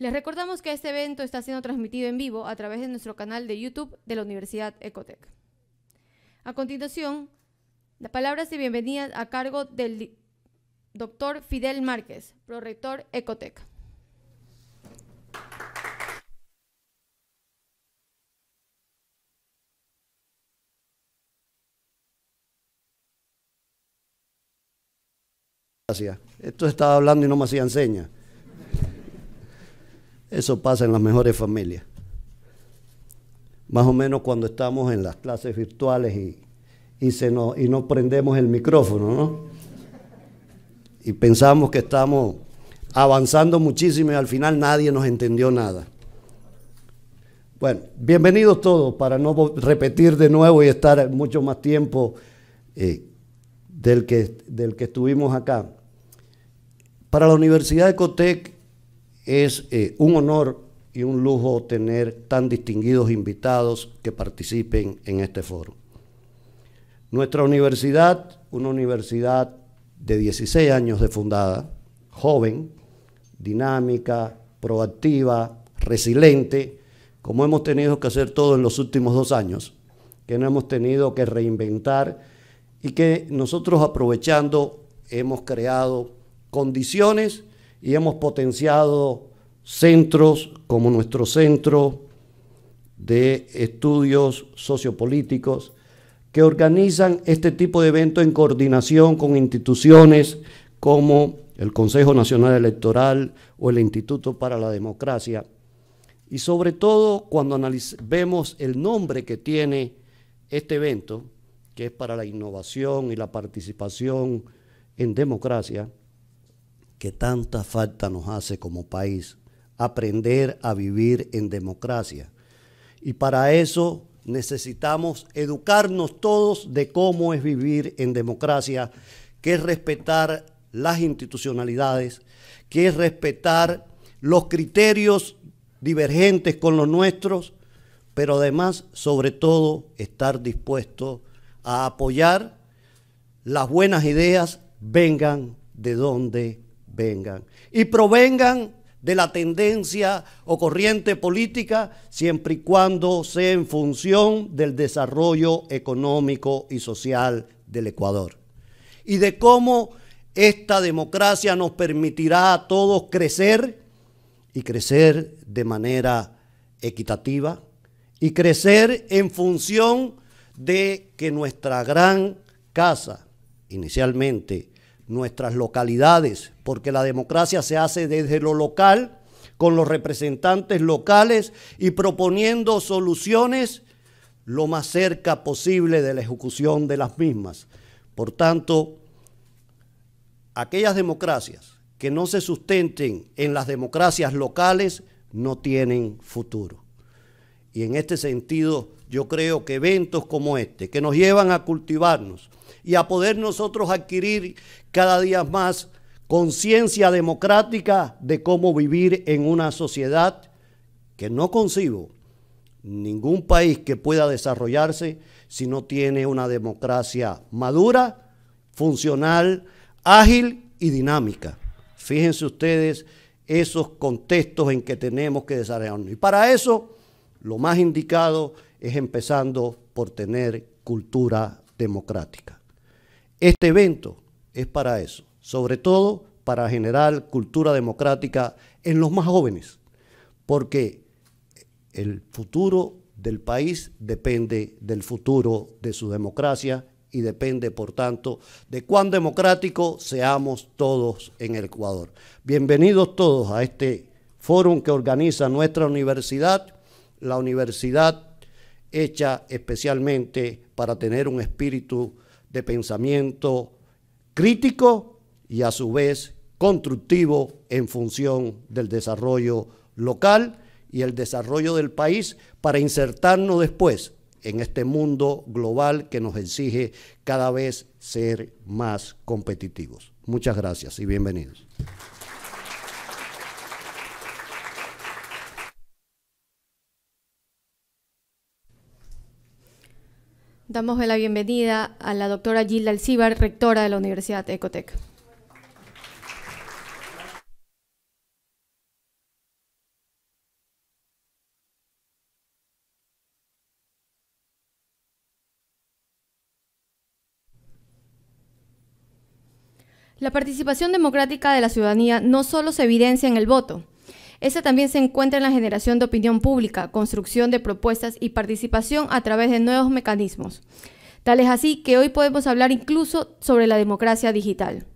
Les recordamos que este evento está siendo transmitido en vivo a través de nuestro canal de YouTube de la Universidad Ecotec. A continuación, la palabra de bienvenida a cargo del doctor Fidel Márquez, prorector Ecotec. Gracias. Esto estaba hablando y no me hacía enseña. Eso pasa en las mejores familias. Más o menos cuando estamos en las clases virtuales y, se nos, y no prendemos el micrófono, ¿no? Y pensamos que estamos avanzando muchísimo y al final nadie nos entendió nada. Bueno, bienvenidos todos para no repetir de nuevo y estar mucho más tiempo eh, del, que, del que estuvimos acá. Para la Universidad de Cotec es eh, un honor y un lujo tener tan distinguidos invitados que participen en este foro. Nuestra universidad, una universidad de 16 años de fundada, joven, dinámica, proactiva, resiliente, como hemos tenido que hacer todo en los últimos dos años, que no hemos tenido que reinventar y que nosotros aprovechando hemos creado condiciones y hemos potenciado centros como nuestro centro de estudios sociopolíticos que organizan este tipo de eventos en coordinación con instituciones como el Consejo Nacional Electoral o el Instituto para la Democracia. Y sobre todo cuando vemos el nombre que tiene este evento, que es para la innovación y la participación en democracia, que tanta falta nos hace como país, aprender a vivir en democracia. Y para eso necesitamos educarnos todos de cómo es vivir en democracia, que es respetar las institucionalidades, que es respetar los criterios divergentes con los nuestros, pero además, sobre todo, estar dispuesto a apoyar las buenas ideas, vengan de donde vengan y provengan de la tendencia o corriente política, siempre y cuando sea en función del desarrollo económico y social del Ecuador. Y de cómo esta democracia nos permitirá a todos crecer y crecer de manera equitativa y crecer en función de que nuestra gran casa, inicialmente nuestras localidades, porque la democracia se hace desde lo local, con los representantes locales y proponiendo soluciones lo más cerca posible de la ejecución de las mismas. Por tanto, aquellas democracias que no se sustenten en las democracias locales no tienen futuro. Y en este sentido, yo creo que eventos como este, que nos llevan a cultivarnos, y a poder nosotros adquirir cada día más conciencia democrática de cómo vivir en una sociedad que no concibo ningún país que pueda desarrollarse si no tiene una democracia madura, funcional, ágil y dinámica. Fíjense ustedes esos contextos en que tenemos que desarrollarnos. Y para eso, lo más indicado es empezando por tener cultura democrática. Este evento es para eso, sobre todo para generar cultura democrática en los más jóvenes, porque el futuro del país depende del futuro de su democracia y depende, por tanto, de cuán democrático seamos todos en el Ecuador. Bienvenidos todos a este foro que organiza nuestra universidad, la universidad hecha especialmente para tener un espíritu de pensamiento crítico y a su vez constructivo en función del desarrollo local y el desarrollo del país para insertarnos después en este mundo global que nos exige cada vez ser más competitivos. Muchas gracias y bienvenidos. Damos la bienvenida a la doctora Gilda Alcíbar, rectora de la Universidad Ecotec. La participación democrática de la ciudadanía no solo se evidencia en el voto, esta también se encuentra en la generación de opinión pública, construcción de propuestas y participación a través de nuevos mecanismos. Tal es así que hoy podemos hablar incluso sobre la democracia digital.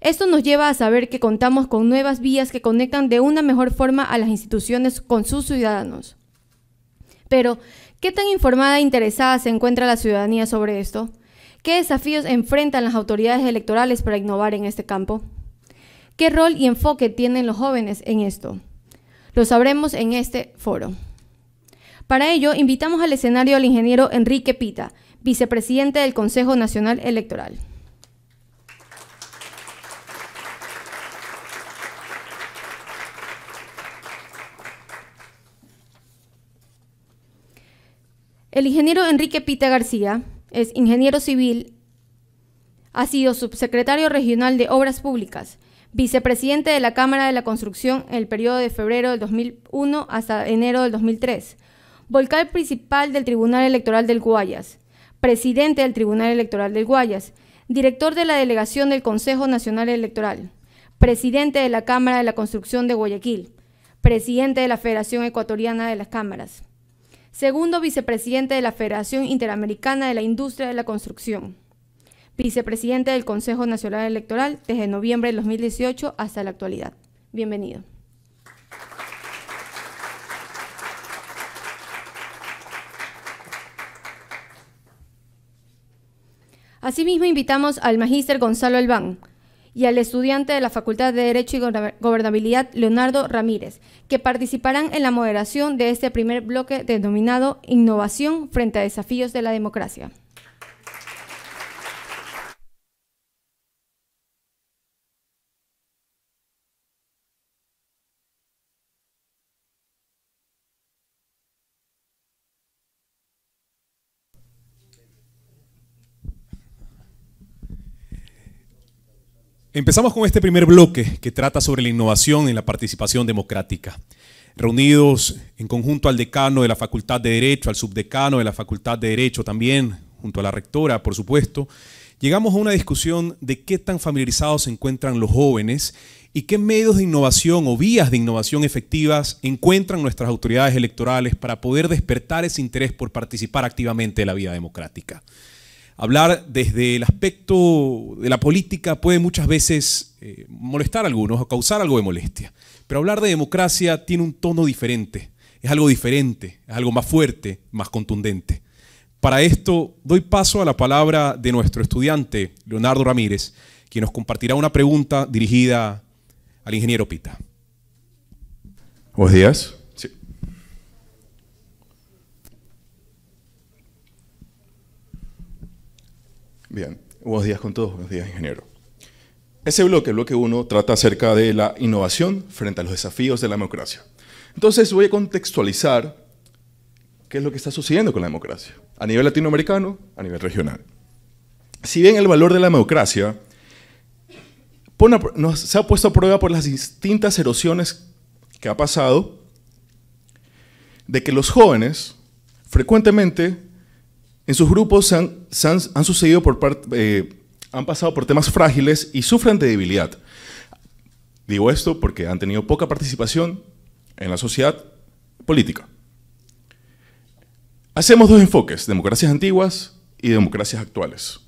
Esto nos lleva a saber que contamos con nuevas vías que conectan de una mejor forma a las instituciones con sus ciudadanos. Pero, ¿qué tan informada e interesada se encuentra la ciudadanía sobre esto? ¿Qué desafíos enfrentan las autoridades electorales para innovar en este campo? ¿Qué rol y enfoque tienen los jóvenes en esto? Lo sabremos en este foro. Para ello, invitamos al escenario al ingeniero Enrique Pita, vicepresidente del Consejo Nacional Electoral. El ingeniero Enrique Pita García es ingeniero civil, ha sido subsecretario regional de Obras Públicas, vicepresidente de la Cámara de la Construcción en el periodo de febrero del 2001 hasta enero del 2003, Volcán principal del Tribunal Electoral del Guayas, presidente del Tribunal Electoral del Guayas, director de la delegación del Consejo Nacional Electoral, presidente de la Cámara de la Construcción de Guayaquil, presidente de la Federación Ecuatoriana de las Cámaras, segundo vicepresidente de la Federación Interamericana de la Industria de la Construcción vicepresidente del Consejo Nacional Electoral desde noviembre de 2018 hasta la actualidad. Bienvenido. Asimismo, invitamos al magíster Gonzalo Elván y al estudiante de la Facultad de Derecho y Gobernabilidad, Leonardo Ramírez, que participarán en la moderación de este primer bloque denominado Innovación frente a desafíos de la democracia. Empezamos con este primer bloque que trata sobre la innovación en la participación democrática. Reunidos en conjunto al decano de la Facultad de Derecho, al subdecano de la Facultad de Derecho también, junto a la rectora, por supuesto, llegamos a una discusión de qué tan familiarizados se encuentran los jóvenes y qué medios de innovación o vías de innovación efectivas encuentran nuestras autoridades electorales para poder despertar ese interés por participar activamente en la vida democrática hablar desde el aspecto de la política puede muchas veces eh, molestar a algunos o causar algo de molestia. Pero hablar de democracia tiene un tono diferente, es algo diferente, es algo más fuerte, más contundente. Para esto doy paso a la palabra de nuestro estudiante, Leonardo Ramírez, quien nos compartirá una pregunta dirigida al ingeniero Pita. Buenos días. Bien, buenos días con todos, buenos días, ingeniero. Ese bloque, el bloque 1, trata acerca de la innovación frente a los desafíos de la democracia. Entonces voy a contextualizar qué es lo que está sucediendo con la democracia, a nivel latinoamericano, a nivel regional. Si bien el valor de la democracia se ha puesto a prueba por las distintas erosiones que ha pasado, de que los jóvenes frecuentemente en sus grupos han, sucedido eh, han pasado por temas frágiles y sufren de debilidad. Digo esto porque han tenido poca participación en la sociedad política. Hacemos dos enfoques, democracias antiguas y democracias actuales.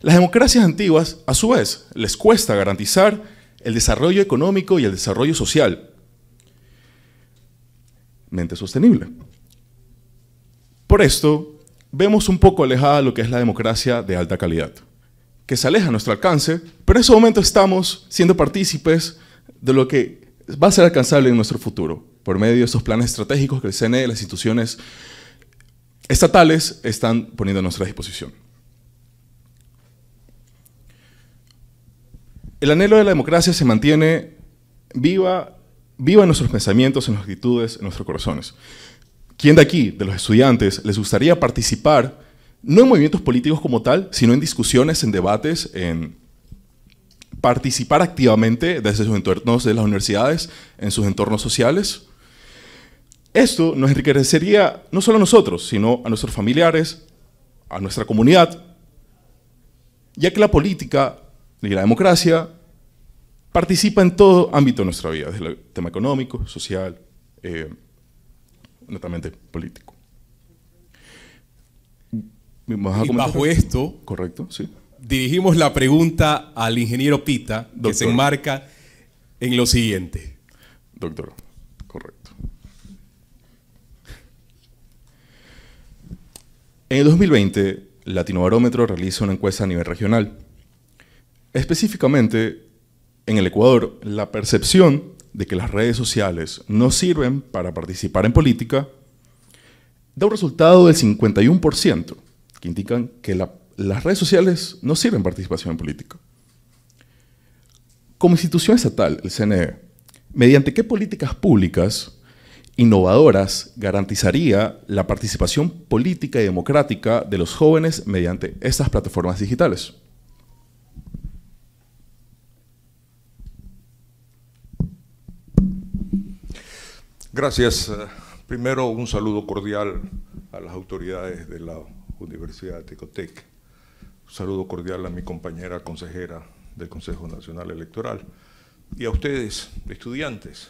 Las democracias antiguas, a su vez, les cuesta garantizar el desarrollo económico y el desarrollo social. Mente sostenible. Por esto, vemos un poco alejada lo que es la democracia de alta calidad, que se aleja a nuestro alcance, pero en ese momento estamos siendo partícipes de lo que va a ser alcanzable en nuestro futuro, por medio de esos planes estratégicos que el CNE, y las instituciones estatales, están poniendo a nuestra disposición. El anhelo de la democracia se mantiene viva, viva en nuestros pensamientos, en nuestras actitudes, en nuestros corazones. ¿Quién de aquí, de los estudiantes, les gustaría participar, no en movimientos políticos como tal, sino en discusiones, en debates, en participar activamente desde sus entornos de las universidades, en sus entornos sociales? Esto nos enriquecería no solo a nosotros, sino a nuestros familiares, a nuestra comunidad, ya que la política y la democracia participa en todo ámbito de nuestra vida, desde el tema económico, social, eh, netamente político. y bajo esto, correcto, sí. Dirigimos la pregunta al ingeniero Pita, que se enmarca en lo siguiente. Doctor, correcto. En el 2020, Latinobarómetro realiza una encuesta a nivel regional. Específicamente, en el Ecuador, la percepción de que las redes sociales no sirven para participar en política, da un resultado del 51%, que indican que las redes sociales no sirven para participación en política. Como institución estatal, el CNE, ¿mediante qué políticas públicas innovadoras garantizaría la participación política y democrática de los jóvenes mediante estas plataformas digitales? Gracias. Eh, primero, un saludo cordial a las autoridades de la Universidad de Tecotec. Un saludo cordial a mi compañera consejera del Consejo Nacional Electoral y a ustedes, estudiantes.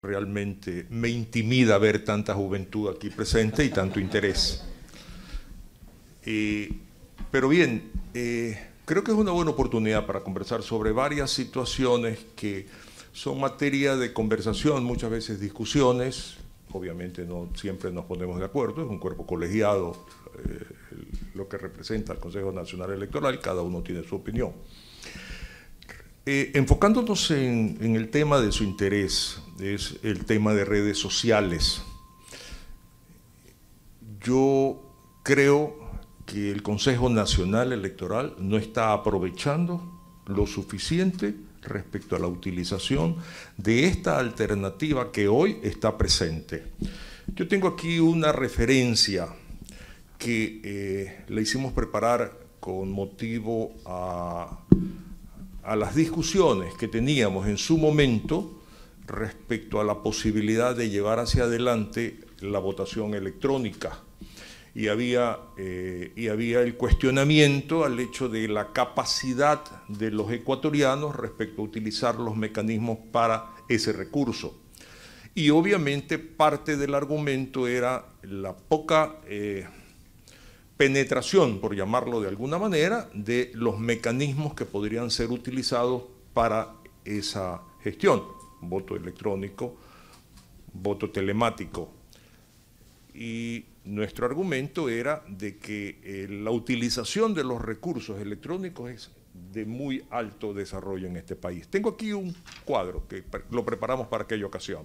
Realmente me intimida ver tanta juventud aquí presente y tanto interés. Eh, pero bien, eh, creo que es una buena oportunidad para conversar sobre varias situaciones que son materia de conversación, muchas veces discusiones, obviamente no siempre nos ponemos de acuerdo, es un cuerpo colegiado eh, lo que representa el Consejo Nacional Electoral, cada uno tiene su opinión. Eh, enfocándonos en, el tema de su interés, es el tema de redes sociales. Yo creo que el Consejo Nacional Electoral no está aprovechando lo suficiente respecto a la utilización de esta alternativa que hoy está presente. Yo tengo aquí una referencia que eh, le hicimos preparar con motivo a las discusiones que teníamos en su momento respecto a la posibilidad de llevar hacia adelante la votación electrónica y había, eh, y había el cuestionamiento al hecho de la capacidad de los ecuatorianos respecto a utilizar los mecanismos para ese recurso. Y obviamente parte del argumento era la poca eh, penetración, por llamarlo de alguna manera, de los mecanismos que podrían ser utilizados para esa gestión. Voto electrónico, voto telemático. Y nuestro argumento era de que eh, la utilización de los recursos electrónicos es de muy alto desarrollo en este país. Tengo aquí un cuadro que lo preparamos para aquella ocasión.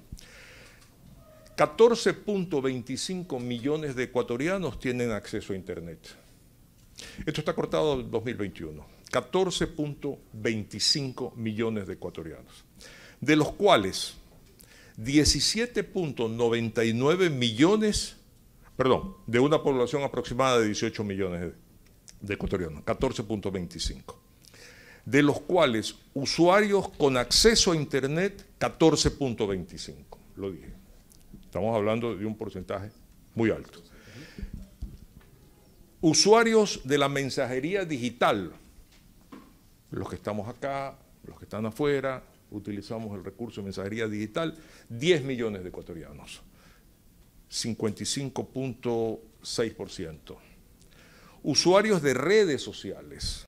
14.25 millones de ecuatorianos tienen acceso a Internet. Esto está cortado en 2021. 14.25 millones de ecuatorianos, de los cuales 17.99 millones perdón, de una población aproximada de 18 millones de ecuatorianos, 14.25, de los cuales usuarios con acceso a Internet, 14.25, lo dije. Estamos hablando de un porcentaje muy alto. Usuarios de la mensajería digital, los que estamos acá, los que están afuera, utilizamos el recurso de mensajería digital, 10 millones de ecuatorianos. 55.6%. Usuarios de redes sociales,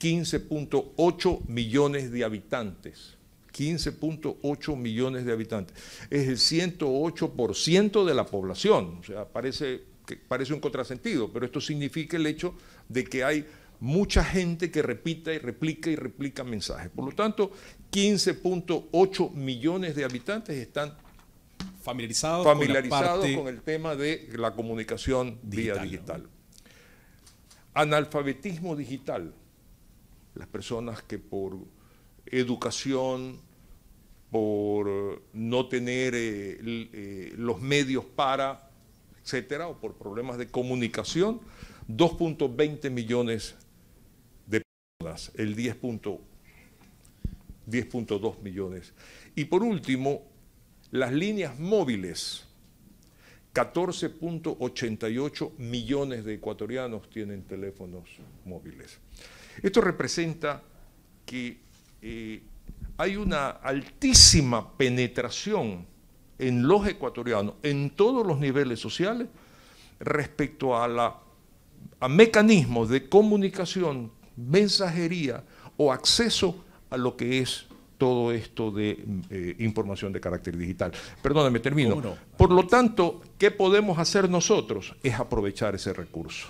15.8 millones de habitantes. 15.8 millones de habitantes. Es el 108% de la población. O sea, parece, que parece un contrasentido, pero esto significa el hecho de que hay mucha gente que repita y replica y replica mensajes. Por lo tanto, 15.8 millones de habitantes están familiarizados, familiarizados con, el tema de la comunicación vía digital. Analfabetismo digital. Las personas que por educación, por no tener eh, eh, los medios para, etcétera, o por problemas de comunicación, 2.20 millones de personas, el 10.2 millones. Y por último, las líneas móviles, 14.88 millones de ecuatorianos tienen teléfonos móviles. Esto representa que eh, hay una altísima penetración en los ecuatorianos, en todos los niveles sociales, respecto a, la, a mecanismos de comunicación, mensajería o acceso a lo que es todo esto de eh, información de carácter digital. Perdóname, termino. Por lo tanto, ¿qué podemos hacer nosotros? Es aprovechar ese recurso.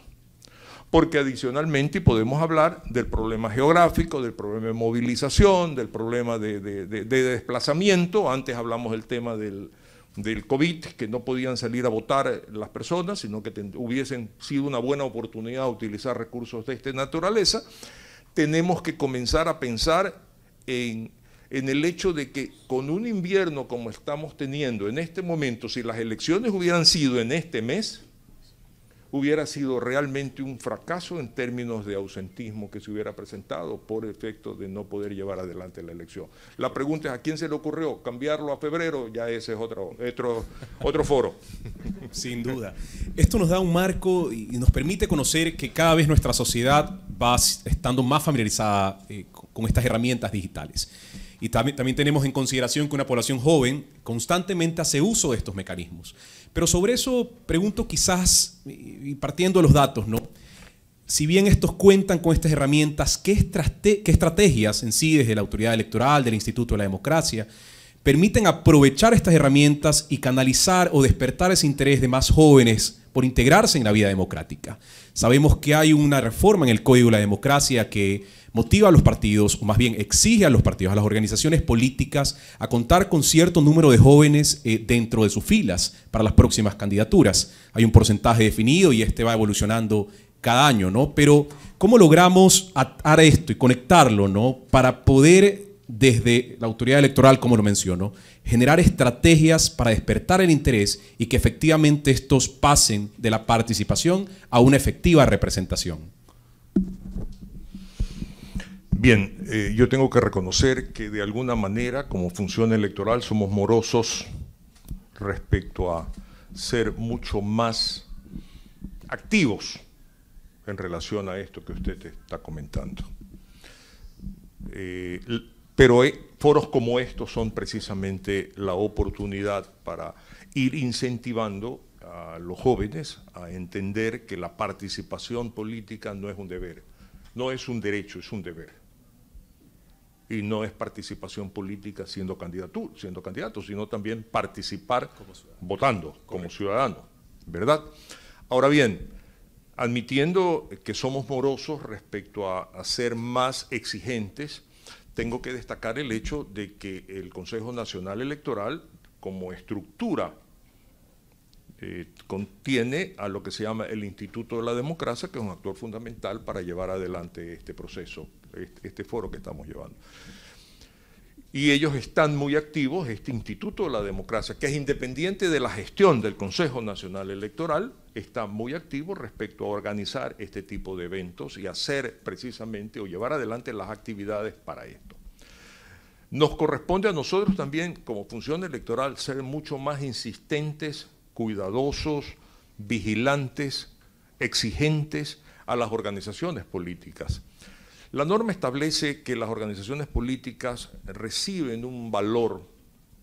Porque adicionalmente podemos hablar del problema geográfico, del problema de movilización, del problema de, desplazamiento. Antes hablamos del tema del, COVID, que no podían salir a votar las personas, sino que hubiesen sido una buena oportunidad utilizar recursos de esta naturaleza, tenemos que comenzar a pensar en en el hecho de que con un invierno como estamos teniendo en este momento, si las elecciones hubieran sido en este mes, hubiera sido realmente un fracaso en términos de ausentismo que se hubiera presentado por efecto de no poder llevar adelante la elección. La pregunta es, ¿a quién se le ocurrió cambiarlo a febrero? Ya ese es otro, otro, otro foro. Sin duda. Esto nos da un marco y nos permite conocer que cada vez nuestra sociedad va estando más familiarizada eh, con estas herramientas digitales. Y también, tenemos en consideración que una población joven constantemente hace uso de estos mecanismos. Pero sobre eso pregunto quizás, y partiendo de los datos, ¿no? si bien estos cuentan con estas herramientas, ¿qué, ¿qué, estrategias en sí desde la autoridad electoral, del Instituto de la Democracia, permiten aprovechar estas herramientas y canalizar o despertar ese interés de más jóvenes por integrarse en la vida democrática? Sabemos que hay una reforma en el Código de la Democracia que motiva a los partidos, o más bien exige a los partidos, a las organizaciones políticas, a contar con cierto número de jóvenes eh, dentro de sus filas para las próximas candidaturas. Hay un porcentaje definido y este va evolucionando cada año, ¿no? Pero, ¿cómo logramos atar esto y conectarlo, ¿no? Para poder, desde la autoridad electoral, como lo menciono, generar estrategias para despertar el interés y que efectivamente estos pasen de la participación a una efectiva representación. Bien, eh, yo tengo que reconocer que de alguna manera, como función electoral, somos morosos respecto a ser mucho más activos en relación a esto que usted está comentando. Eh, pero eh, foros como estos son precisamente la oportunidad para ir incentivando a los jóvenes a entender que la participación política no es un deber, no es un derecho, es un deber y no es participación política siendo candidato, siendo candidato sino también participar votando como ciudadano, ¿verdad? Ahora bien, admitiendo que somos morosos respecto a ser más exigentes, tengo que destacar el hecho de que el Consejo Nacional Electoral, como estructura eh, contiene a lo que se llama el Instituto de la Democracia, que es un actor fundamental para llevar adelante este proceso, este, este foro que estamos llevando. Y ellos están muy activos, este Instituto de la Democracia, que es independiente de la gestión del Consejo Nacional Electoral, está muy activo respecto a organizar este tipo de eventos y hacer precisamente o llevar adelante las actividades para esto. Nos corresponde a nosotros también, como función electoral, ser mucho más insistentes cuidadosos, vigilantes, exigentes a las organizaciones políticas. La norma establece que las organizaciones políticas reciben un valor,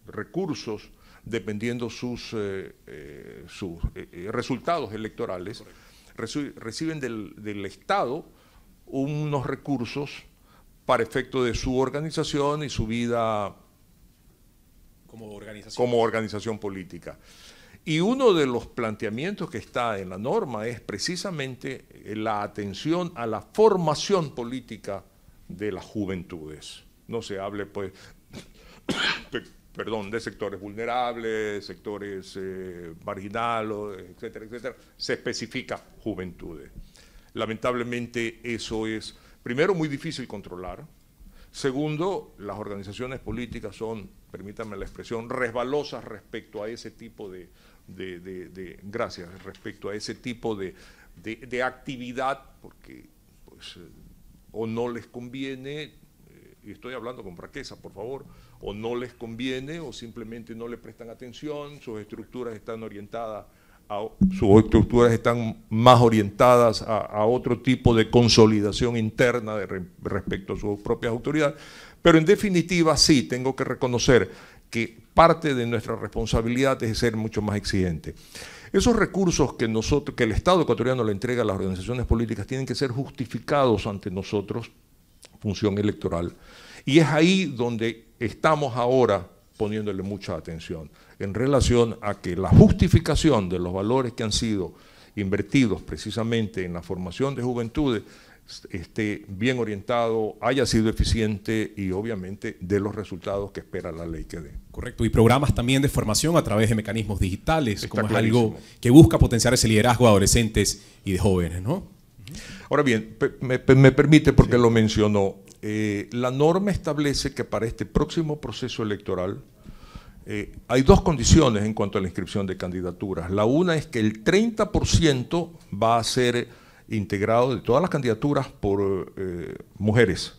recursos, dependiendo sus, eh, eh, sus eh, resultados electorales, reciben del, del Estado unos recursos para efecto de su organización y su vida como organización política. Y uno de los planteamientos que está en la norma es precisamente eh, la atención a la formación política de las juventudes. No se hable, pues, perdón, de sectores vulnerables, sectores eh, marginales, etcétera, etcétera. Se especifica juventudes. Lamentablemente eso es, primero, muy difícil controlar. Segundo, las organizaciones políticas son, permítanme la expresión, resbalosas respecto a ese tipo de, de, gracias respecto a ese tipo de, actividad, porque pues, o no les conviene, y eh, estoy hablando con fraqueza, por favor, o no les conviene o simplemente no le prestan atención, sus estructuras están orientadas a, sus estructuras están más orientadas a, otro tipo de consolidación interna de respecto a sus propias autoridades. Pero en definitiva, sí, tengo que reconocer que parte de nuestra responsabilidad es ser mucho más exigente. Esos recursos que, nosotros, que el Estado ecuatoriano le entrega a las organizaciones políticas tienen que ser justificados ante nosotros, función electoral. Y es ahí donde estamos ahora poniéndole mucha atención en relación a que la justificación de los valores que han sido invertidos precisamente en la formación de juventudes esté bien orientado, haya sido eficiente y obviamente de los resultados que espera la ley que dé. Correcto, y programas también de formación a través de mecanismos digitales, como es algo que busca potenciar ese liderazgo de adolescentes y de jóvenes, ¿no? Ahora bien, me, permite, porque lo mencionó, eh, la norma establece que para este próximo proceso electoral eh, hay dos condiciones en cuanto a la inscripción de candidaturas. La una es que el 30% va a ser integrado de todas las candidaturas por eh, mujeres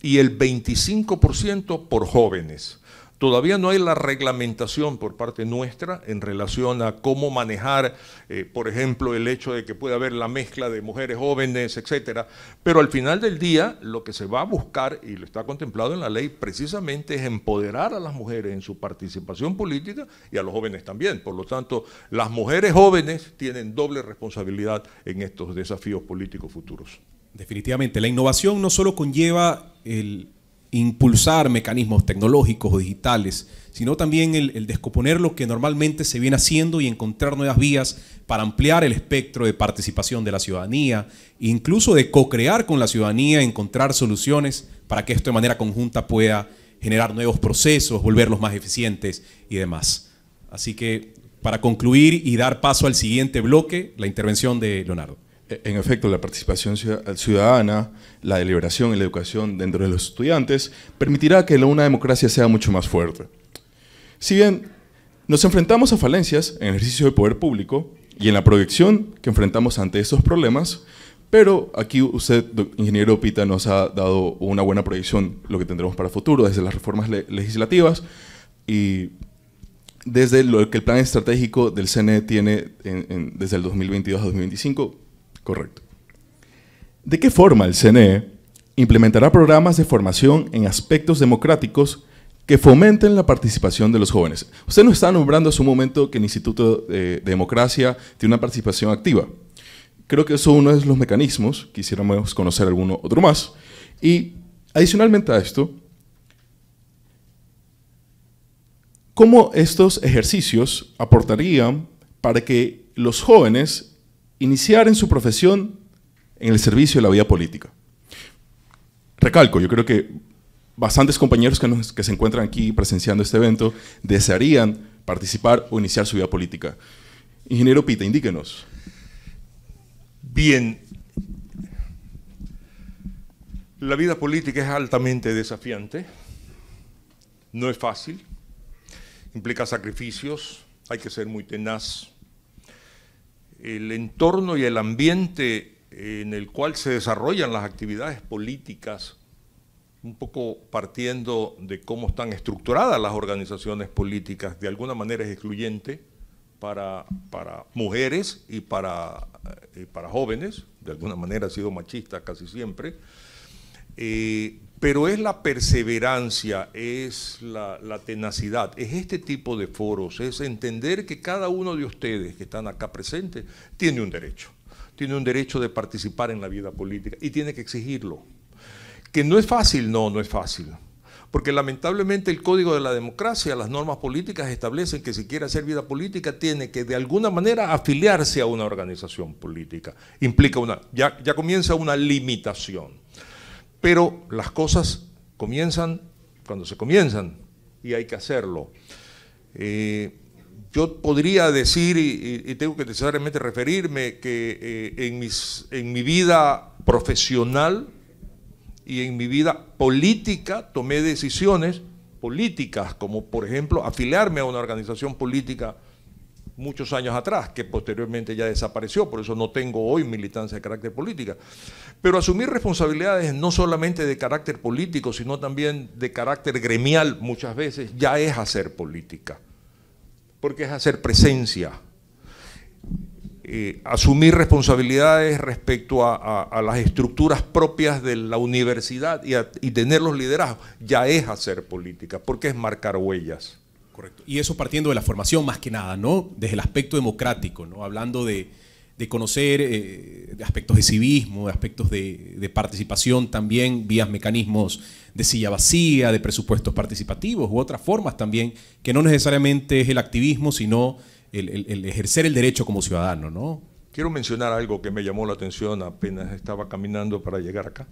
y el 25% por jóvenes. Todavía no hay la reglamentación por parte nuestra en relación a cómo manejar, eh, por ejemplo, el hecho de que pueda haber la mezcla de mujeres jóvenes, etcétera. Pero al final del día, lo que se va a buscar, y lo está contemplado en la ley, precisamente es empoderar a las mujeres en su participación política y a los jóvenes también. Por lo tanto, las mujeres jóvenes tienen doble responsabilidad en estos desafíos políticos futuros. Definitivamente, la innovación no solo conlleva el impulsar mecanismos tecnológicos o digitales, sino también el, descomponer lo que normalmente se viene haciendo y encontrar nuevas vías para ampliar el espectro de participación de la ciudadanía, incluso de co-crear con la ciudadanía, encontrar soluciones para que esto de manera conjunta pueda generar nuevos procesos, volverlos más eficientes y demás. Así que para concluir y dar paso al siguiente bloque, la intervención de Leonardo en efecto, la participación ciudadana, la deliberación y la educación dentro de los estudiantes permitirá que una democracia sea mucho más fuerte. Si bien nos enfrentamos a falencias en el ejercicio del poder público y en la proyección que enfrentamos ante estos problemas, pero aquí usted, ingeniero Pita, nos ha dado una buena proyección lo que tendremos para el futuro desde las reformas legislativas y desde lo que el plan estratégico del CNE tiene desde el 2022 a 2025 Correcto. ¿De qué forma el CNE implementará programas de formación en aspectos democráticos que fomenten la participación de los jóvenes? Usted nos está nombrando hace un momento que el Instituto de Democracia tiene una participación activa. Creo que eso es uno de los mecanismos, quisiéramos conocer alguno otro más. Y adicionalmente a esto, ¿cómo estos ejercicios aportarían para que los jóvenes iniciar en su profesión en el servicio de la vida política. Recalco, yo creo que bastantes compañeros que, se encuentran aquí presenciando este evento desearían participar o iniciar su vida política. Ingeniero Pita, indíquenos. Bien. La vida política es altamente desafiante, no es fácil, implica sacrificios, hay que ser muy tenaz, el entorno y el ambiente en el cual se desarrollan las actividades políticas, un poco partiendo de cómo están estructuradas las organizaciones políticas, de alguna manera es excluyente para, para mujeres y para, eh, para jóvenes, de alguna manera ha sido machista casi siempre, eh, pero es la perseverancia, es la, tenacidad, es este tipo de foros, es entender que cada uno de ustedes que están acá presentes tiene un derecho, tiene un derecho de participar en la vida política y tiene que exigirlo. Que no es fácil, no, no es fácil. Porque lamentablemente el Código de la Democracia, las normas políticas establecen que si quiere hacer vida política tiene que de alguna manera afiliarse a una organización política. Implica una, ya, ya comienza una limitación pero las cosas comienzan cuando se comienzan y hay que hacerlo. Eh, yo podría decir, y, tengo que necesariamente referirme, que eh, en, mis, en mi vida profesional y en mi vida política tomé decisiones políticas, como por ejemplo afiliarme a una organización política muchos años atrás, que posteriormente ya desapareció, por eso no tengo hoy militancia de carácter política. Pero asumir responsabilidades no solamente de carácter político, sino también de carácter gremial muchas veces, ya es hacer política, porque es hacer presencia. Eh, asumir responsabilidades respecto a, las estructuras propias de la universidad y tener los liderazgos, ya es hacer política, porque es marcar huellas. Correcto. Y eso partiendo de la formación más que nada, ¿no? Desde el aspecto democrático, ¿no? Hablando de, conocer eh, aspectos de civismo, de aspectos de, participación también, vías mecanismos de silla vacía, de presupuestos participativos u otras formas también, que no necesariamente es el activismo, sino el, el ejercer el derecho como ciudadano, ¿no? Quiero mencionar algo que me llamó la atención apenas estaba caminando para llegar acá.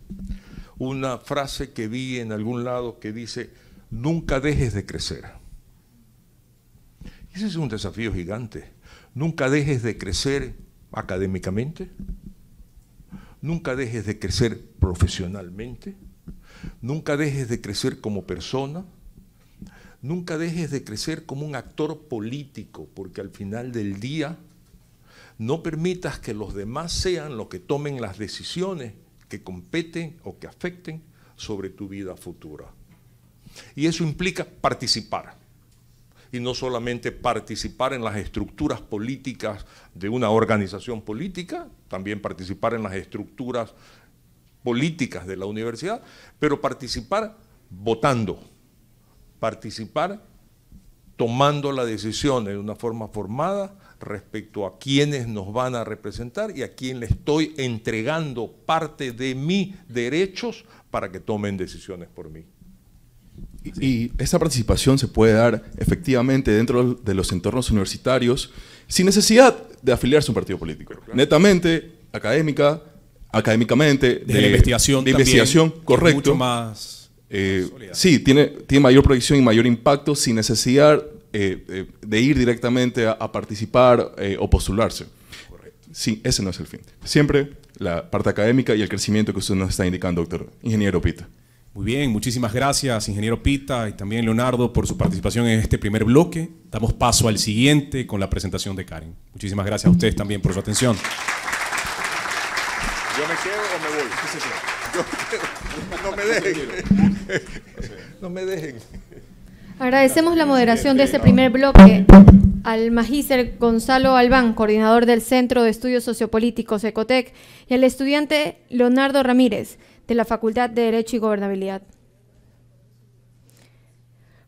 Una frase que vi en algún lado que dice, nunca dejes de crecer. Ese es un desafío gigante. Nunca dejes de crecer académicamente, nunca dejes de crecer profesionalmente, nunca dejes de crecer como persona, nunca dejes de crecer como un actor político, porque al final del día no permitas que los demás sean los que tomen las decisiones que competen o que afecten sobre tu vida futura. Y eso implica participar y no solamente participar en las estructuras políticas de una organización política, también participar en las estructuras políticas de la universidad, pero participar votando, participar tomando la decisión de una forma formada respecto a quienes nos van a representar y a quién le estoy entregando parte de mis derechos para que tomen decisiones por mí. Y, esa participación se puede dar efectivamente dentro de los entornos universitarios sin necesidad de afiliarse a un partido político. Netamente académica, académicamente. de, investigación. De investigación, correcto. más. Eh, sí, tiene, mayor proyección y mayor impacto sin necesidad eh, eh, de ir directamente a, participar o postularse. Correcto. Sí, ese no es el fin. Siempre la parte académica y el crecimiento que usted nos está indicando, doctor ingeniero Pita. Muy bien, muchísimas gracias, ingeniero Pita y también Leonardo, por su participación en este primer bloque. Damos paso al siguiente con la presentación de Karen. Muchísimas gracias a ustedes también por su atención. ¿Yo me quedo o me voy? no me dejen. No me dejen. Agradecemos la moderación de este primer bloque al magíster Gonzalo Albán, coordinador del Centro de Estudios Sociopolíticos ECOTEC, y al estudiante Leonardo Ramírez, de la Facultad de Derecho y Gobernabilidad.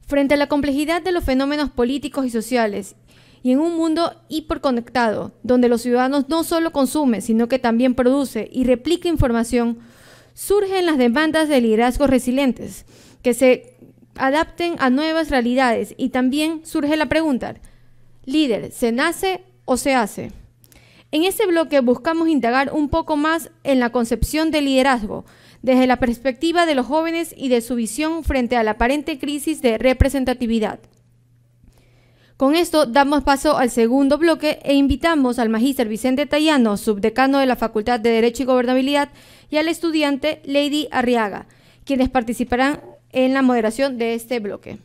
Frente a la complejidad de los fenómenos políticos y sociales, y en un mundo hiperconectado, donde los ciudadanos no solo consumen, sino que también produce y replica información, surgen las demandas de liderazgos resilientes, que se adapten a nuevas realidades y también surge la pregunta, líder, ¿se nace o se hace? En este bloque buscamos indagar un poco más en la concepción de liderazgo, desde la perspectiva de los jóvenes y de su visión frente a la aparente crisis de representatividad. Con esto damos paso al segundo bloque e invitamos al magíster Vicente Tallano, subdecano de la Facultad de Derecho y Gobernabilidad, y al estudiante Lady Arriaga, quienes participarán en la moderación de este bloque.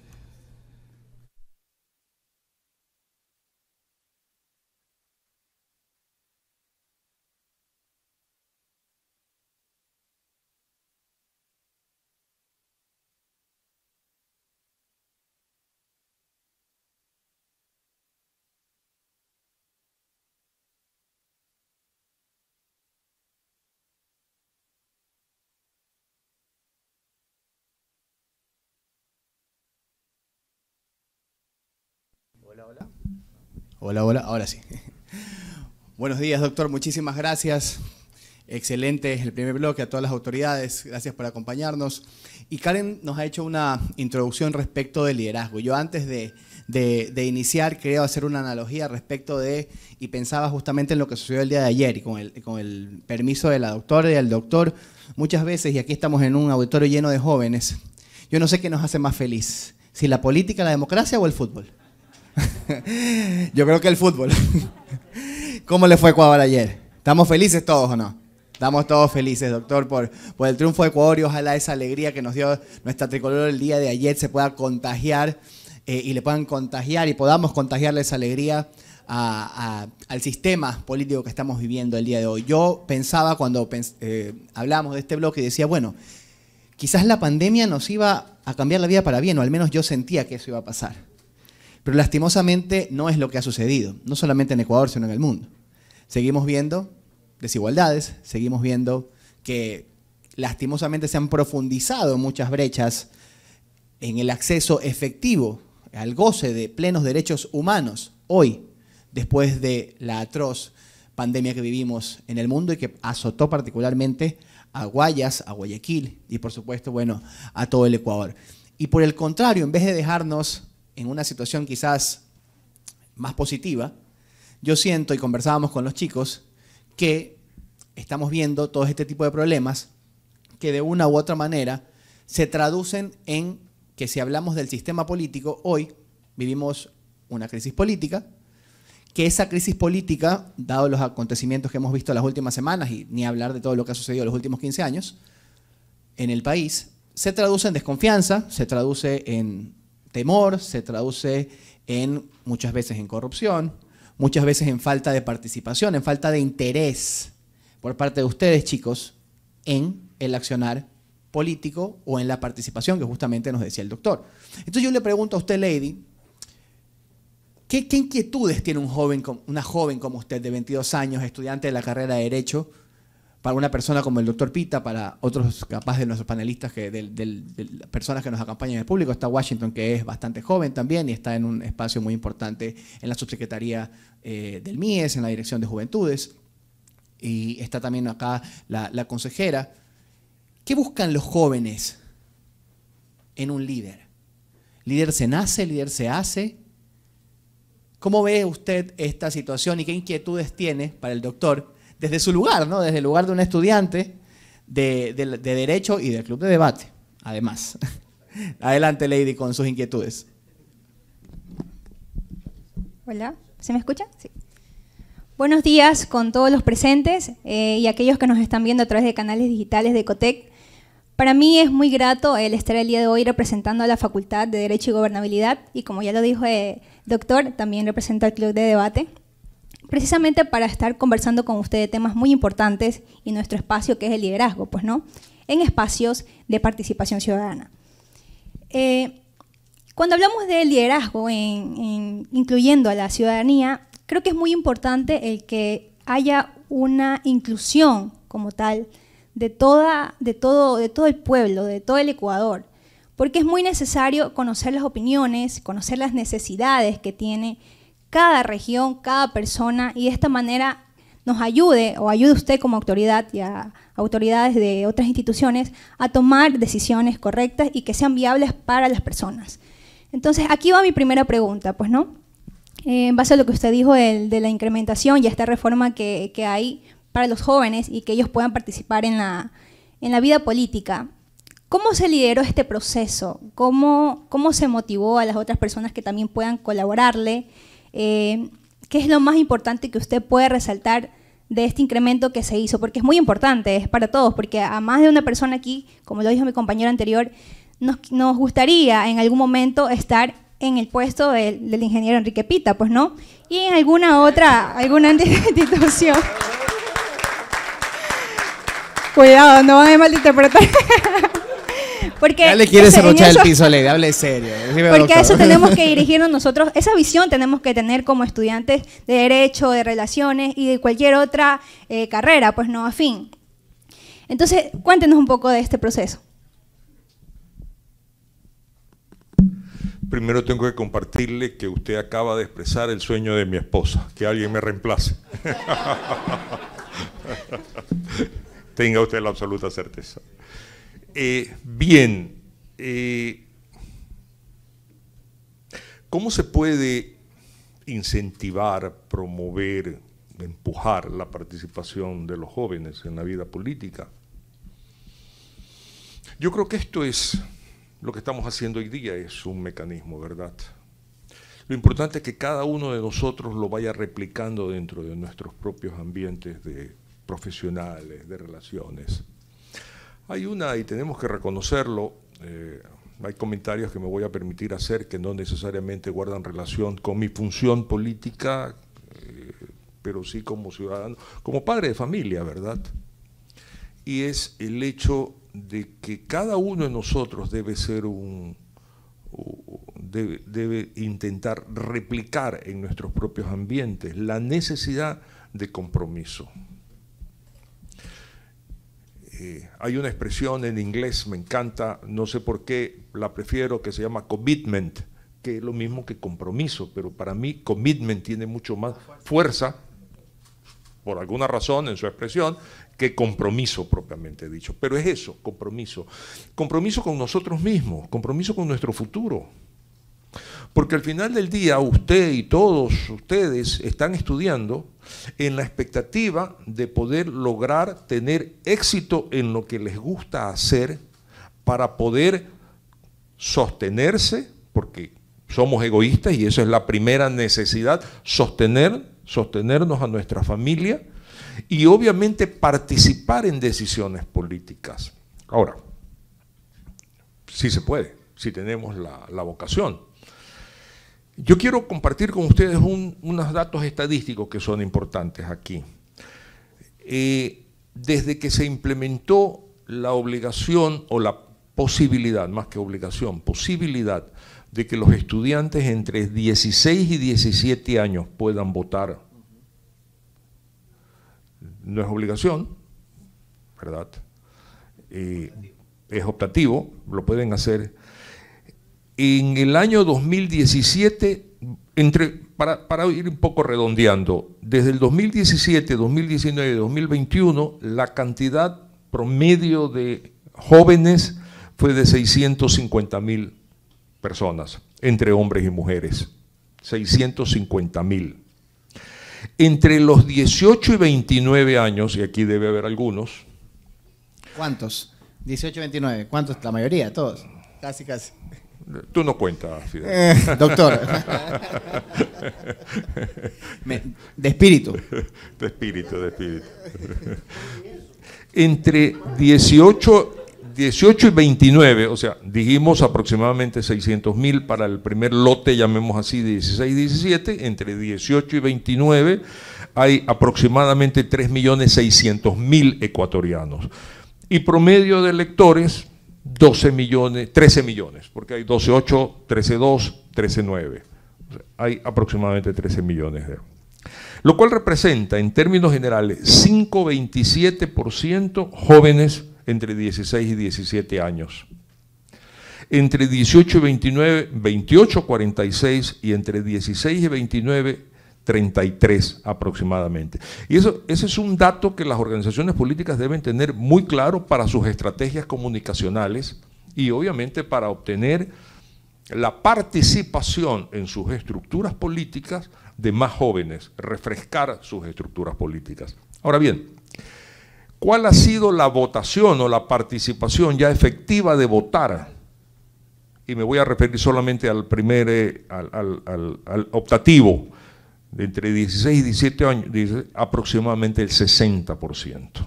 Hola, hola, ahora sí. Buenos días, doctor, muchísimas gracias. Excelente el primer bloque a todas las autoridades, gracias por acompañarnos. Y Karen nos ha hecho una introducción respecto del liderazgo. Yo antes de, iniciar quería hacer una analogía respecto de, y pensaba justamente en lo que sucedió el día de ayer, y con el, con el permiso de la doctora y del doctor, muchas veces, y aquí estamos en un auditorio lleno de jóvenes, yo no sé qué nos hace más feliz, si la política, la democracia o el fútbol. Yo creo que el fútbol. ¿Cómo le fue a Ecuador ayer? ¿Estamos felices todos o no? Estamos todos felices, doctor, por, por el triunfo de Ecuador y ojalá esa alegría que nos dio nuestra tricolor el día de ayer se pueda contagiar eh, y le puedan contagiar y podamos contagiarle esa alegría al sistema político que estamos viviendo el día de hoy. Yo pensaba cuando eh, hablábamos de este bloque y decía, bueno, quizás la pandemia nos iba a cambiar la vida para bien, o al menos yo sentía que eso iba a pasar. Pero lastimosamente no es lo que ha sucedido, no solamente en Ecuador, sino en el mundo. Seguimos viendo desigualdades, seguimos viendo que lastimosamente se han profundizado muchas brechas en el acceso efectivo al goce de plenos derechos humanos hoy, después de la atroz pandemia que vivimos en el mundo y que azotó particularmente a Guayas, a Guayaquil y por supuesto, bueno, a todo el Ecuador. Y por el contrario, en vez de dejarnos en una situación quizás más positiva, yo siento, y conversábamos con los chicos, que estamos viendo todo este tipo de problemas que de una u otra manera se traducen en que si hablamos del sistema político, hoy vivimos una crisis política, que esa crisis política, dado los acontecimientos que hemos visto las últimas semanas, y ni hablar de todo lo que ha sucedido los últimos 15 años en el país, se traduce en desconfianza, se traduce en temor se traduce en muchas veces en corrupción, muchas veces en falta de participación, en falta de interés por parte de ustedes, chicos, en el accionar político o en la participación que justamente nos decía el doctor. Entonces yo le pregunto a usted, Lady, ¿qué, inquietudes tiene un joven, una joven como usted de 22 años, estudiante de la carrera de Derecho, para una persona como el doctor Pita, para otros capaz de nuestros panelistas, que, de, personas que nos acompañan en el público, está Washington, que es bastante joven también y está en un espacio muy importante en la subsecretaría eh, del MIES, en la Dirección de Juventudes. Y está también acá la, la consejera. ¿Qué buscan los jóvenes en un líder? ¿Líder se nace? ¿Líder se hace? ¿Cómo ve usted esta situación y qué inquietudes tiene para el doctor desde su lugar, ¿no? Desde el lugar de un estudiante de, Derecho y del Club de Debate, además. Adelante, Lady, con sus inquietudes. Hola, ¿se me escucha? Sí. Buenos días con todos los presentes eh, y aquellos que nos están viendo a través de canales digitales de Ecotec. Para mí es muy grato el estar el día de hoy representando a la Facultad de Derecho y Gobernabilidad y como ya lo dijo el doctor, también represento al Club de Debate precisamente para estar conversando con usted de temas muy importantes y nuestro espacio que es el liderazgo, pues no, en espacios de participación ciudadana. Eh, cuando hablamos de liderazgo, incluyendo a la ciudadanía, creo que es muy importante el que haya una inclusión como tal de, toda, de, todo, de todo el pueblo, de todo el Ecuador, porque es muy necesario conocer las opiniones, conocer las necesidades que tiene cada región, cada persona, y de esta manera nos ayude o ayude usted como autoridad y a autoridades de otras instituciones a tomar decisiones correctas y que sean viables para las personas. Entonces, aquí va mi primera pregunta, pues, ¿no? en base a lo que usted dijo de la incrementación y esta reforma que, hay para los jóvenes y que ellos puedan participar en la, vida política, ¿cómo se lideró este proceso? ¿Cómo, ¿Cómo se motivó a las otras personas que también puedan colaborarle? Eh, ¿qué es lo más importante que usted puede resaltar de este incremento que se hizo? Porque es muy importante, es para todos, porque a más de una persona aquí, como lo dijo mi compañero anterior, nos, gustaría en algún momento estar en el puesto del, ingeniero Enrique Pita, pues no, y en alguna otra, alguna institución. Cuidado, no van a malinterpretar. Porque ya le quieres arrochar el piso, Lady, hable serio. porque a eso tenemos que dirigirnos nosotros, esa visión tenemos que tener como estudiantes de Derecho, de Relaciones y de cualquier otra eh, carrera, pues no afín. Entonces, cuéntenos un poco de este proceso. Primero tengo que compartirle que usted acaba de expresar el sueño de mi esposa, que alguien me reemplace. Tenga usted la absoluta certeza. Eh, bien, eh, ¿cómo se puede incentivar, promover, empujar la participación de los jóvenes en la vida política? Yo creo que esto es lo que estamos haciendo hoy día, es un mecanismo, ¿verdad? Lo importante es que cada uno de nosotros lo vaya replicando dentro de nuestros propios ambientes de profesionales, de relaciones. Hay una, y tenemos que reconocerlo, eh, hay comentarios que me voy a permitir hacer que no necesariamente guardan relación con mi función política, eh, pero sí como ciudadano, como padre de familia, ¿verdad? Y es el hecho de que cada uno de nosotros debe ser un, debe, intentar replicar en nuestros propios ambientes la necesidad de compromiso. Eh, hay una expresión en inglés, me encanta, no sé por qué la prefiero, que se llama commitment, que es lo mismo que compromiso, pero para mí commitment tiene mucho más fuerza, por alguna razón en su expresión, que compromiso propiamente dicho. Pero es eso, compromiso. Compromiso con nosotros mismos, compromiso con nuestro futuro. Porque al final del día usted y todos ustedes están estudiando en la expectativa de poder lograr tener éxito en lo que les gusta hacer para poder sostenerse, porque somos egoístas y eso es la primera necesidad, sostener, sostenernos a nuestra familia y obviamente participar en decisiones políticas. Ahora, si se puede, si tenemos la vocación. Yo quiero compartir con ustedes unos datos estadísticos que son importantes aquí. Eh, desde que se implementó la obligación o la posibilidad, más que obligación, posibilidad de que los estudiantes entre 16 y 17 años puedan votar. No es obligación, ¿verdad? Eh, es optativo, lo pueden hacer en el año 2017, entre, para, ir un poco redondeando, desde el 2017, 2019, y 2021, la cantidad promedio de jóvenes fue de 650 mil personas, entre hombres y mujeres. 650 mil. Entre los 18 y 29 años, y aquí debe haber algunos. ¿Cuántos? 18 y 29. ¿Cuántos? La mayoría, todos. Casi, casi. Tú no cuentas, Fidel. Eh, doctor. de espíritu. De espíritu, de espíritu. Entre 18, 18 y 29, o sea, dijimos aproximadamente 600 mil para el primer lote, llamemos así, 16 17. Entre 18 y 29 hay aproximadamente 3 millones mil ecuatorianos. Y promedio de electores, 12 millones, 13 millones, porque hay 12.8, 13.2, 13.9. Hay aproximadamente 13 millones de Lo cual representa, en términos generales, 5,27% jóvenes entre 16 y 17 años. Entre 18 y 29, 28, 46 y entre 16 y 29, 33 aproximadamente. Y eso, ese es un dato que las organizaciones políticas deben tener muy claro para sus estrategias comunicacionales y obviamente para obtener la participación en sus estructuras políticas de más jóvenes, refrescar sus estructuras políticas. Ahora bien, ¿cuál ha sido la votación o la participación ya efectiva de votar? Y me voy a referir solamente al primer, eh, al, al optativo, de entre 16 y 17 años, aproximadamente el 60%.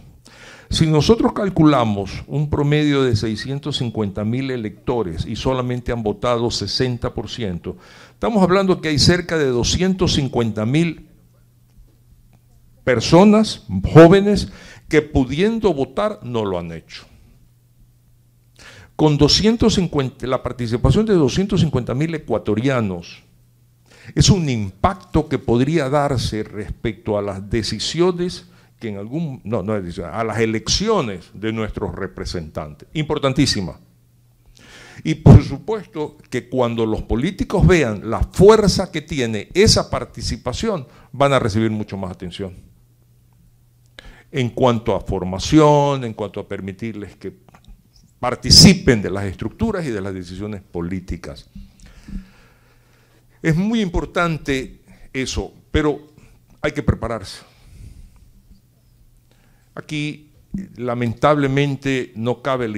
Si nosotros calculamos un promedio de 650 mil electores y solamente han votado 60%, estamos hablando que hay cerca de 250 mil personas jóvenes que pudiendo votar no lo han hecho. Con 250, la participación de 250 mil ecuatorianos es un impacto que podría darse respecto a las decisiones que en algún no, a las elecciones de nuestros representantes. Importantísima. Y por supuesto que cuando los políticos vean la fuerza que tiene esa participación, van a recibir mucho más atención. En cuanto a formación, en cuanto a permitirles que participen de las estructuras y de las decisiones políticas. Es muy importante eso, pero hay que prepararse. Aquí, lamentablemente, no cabe la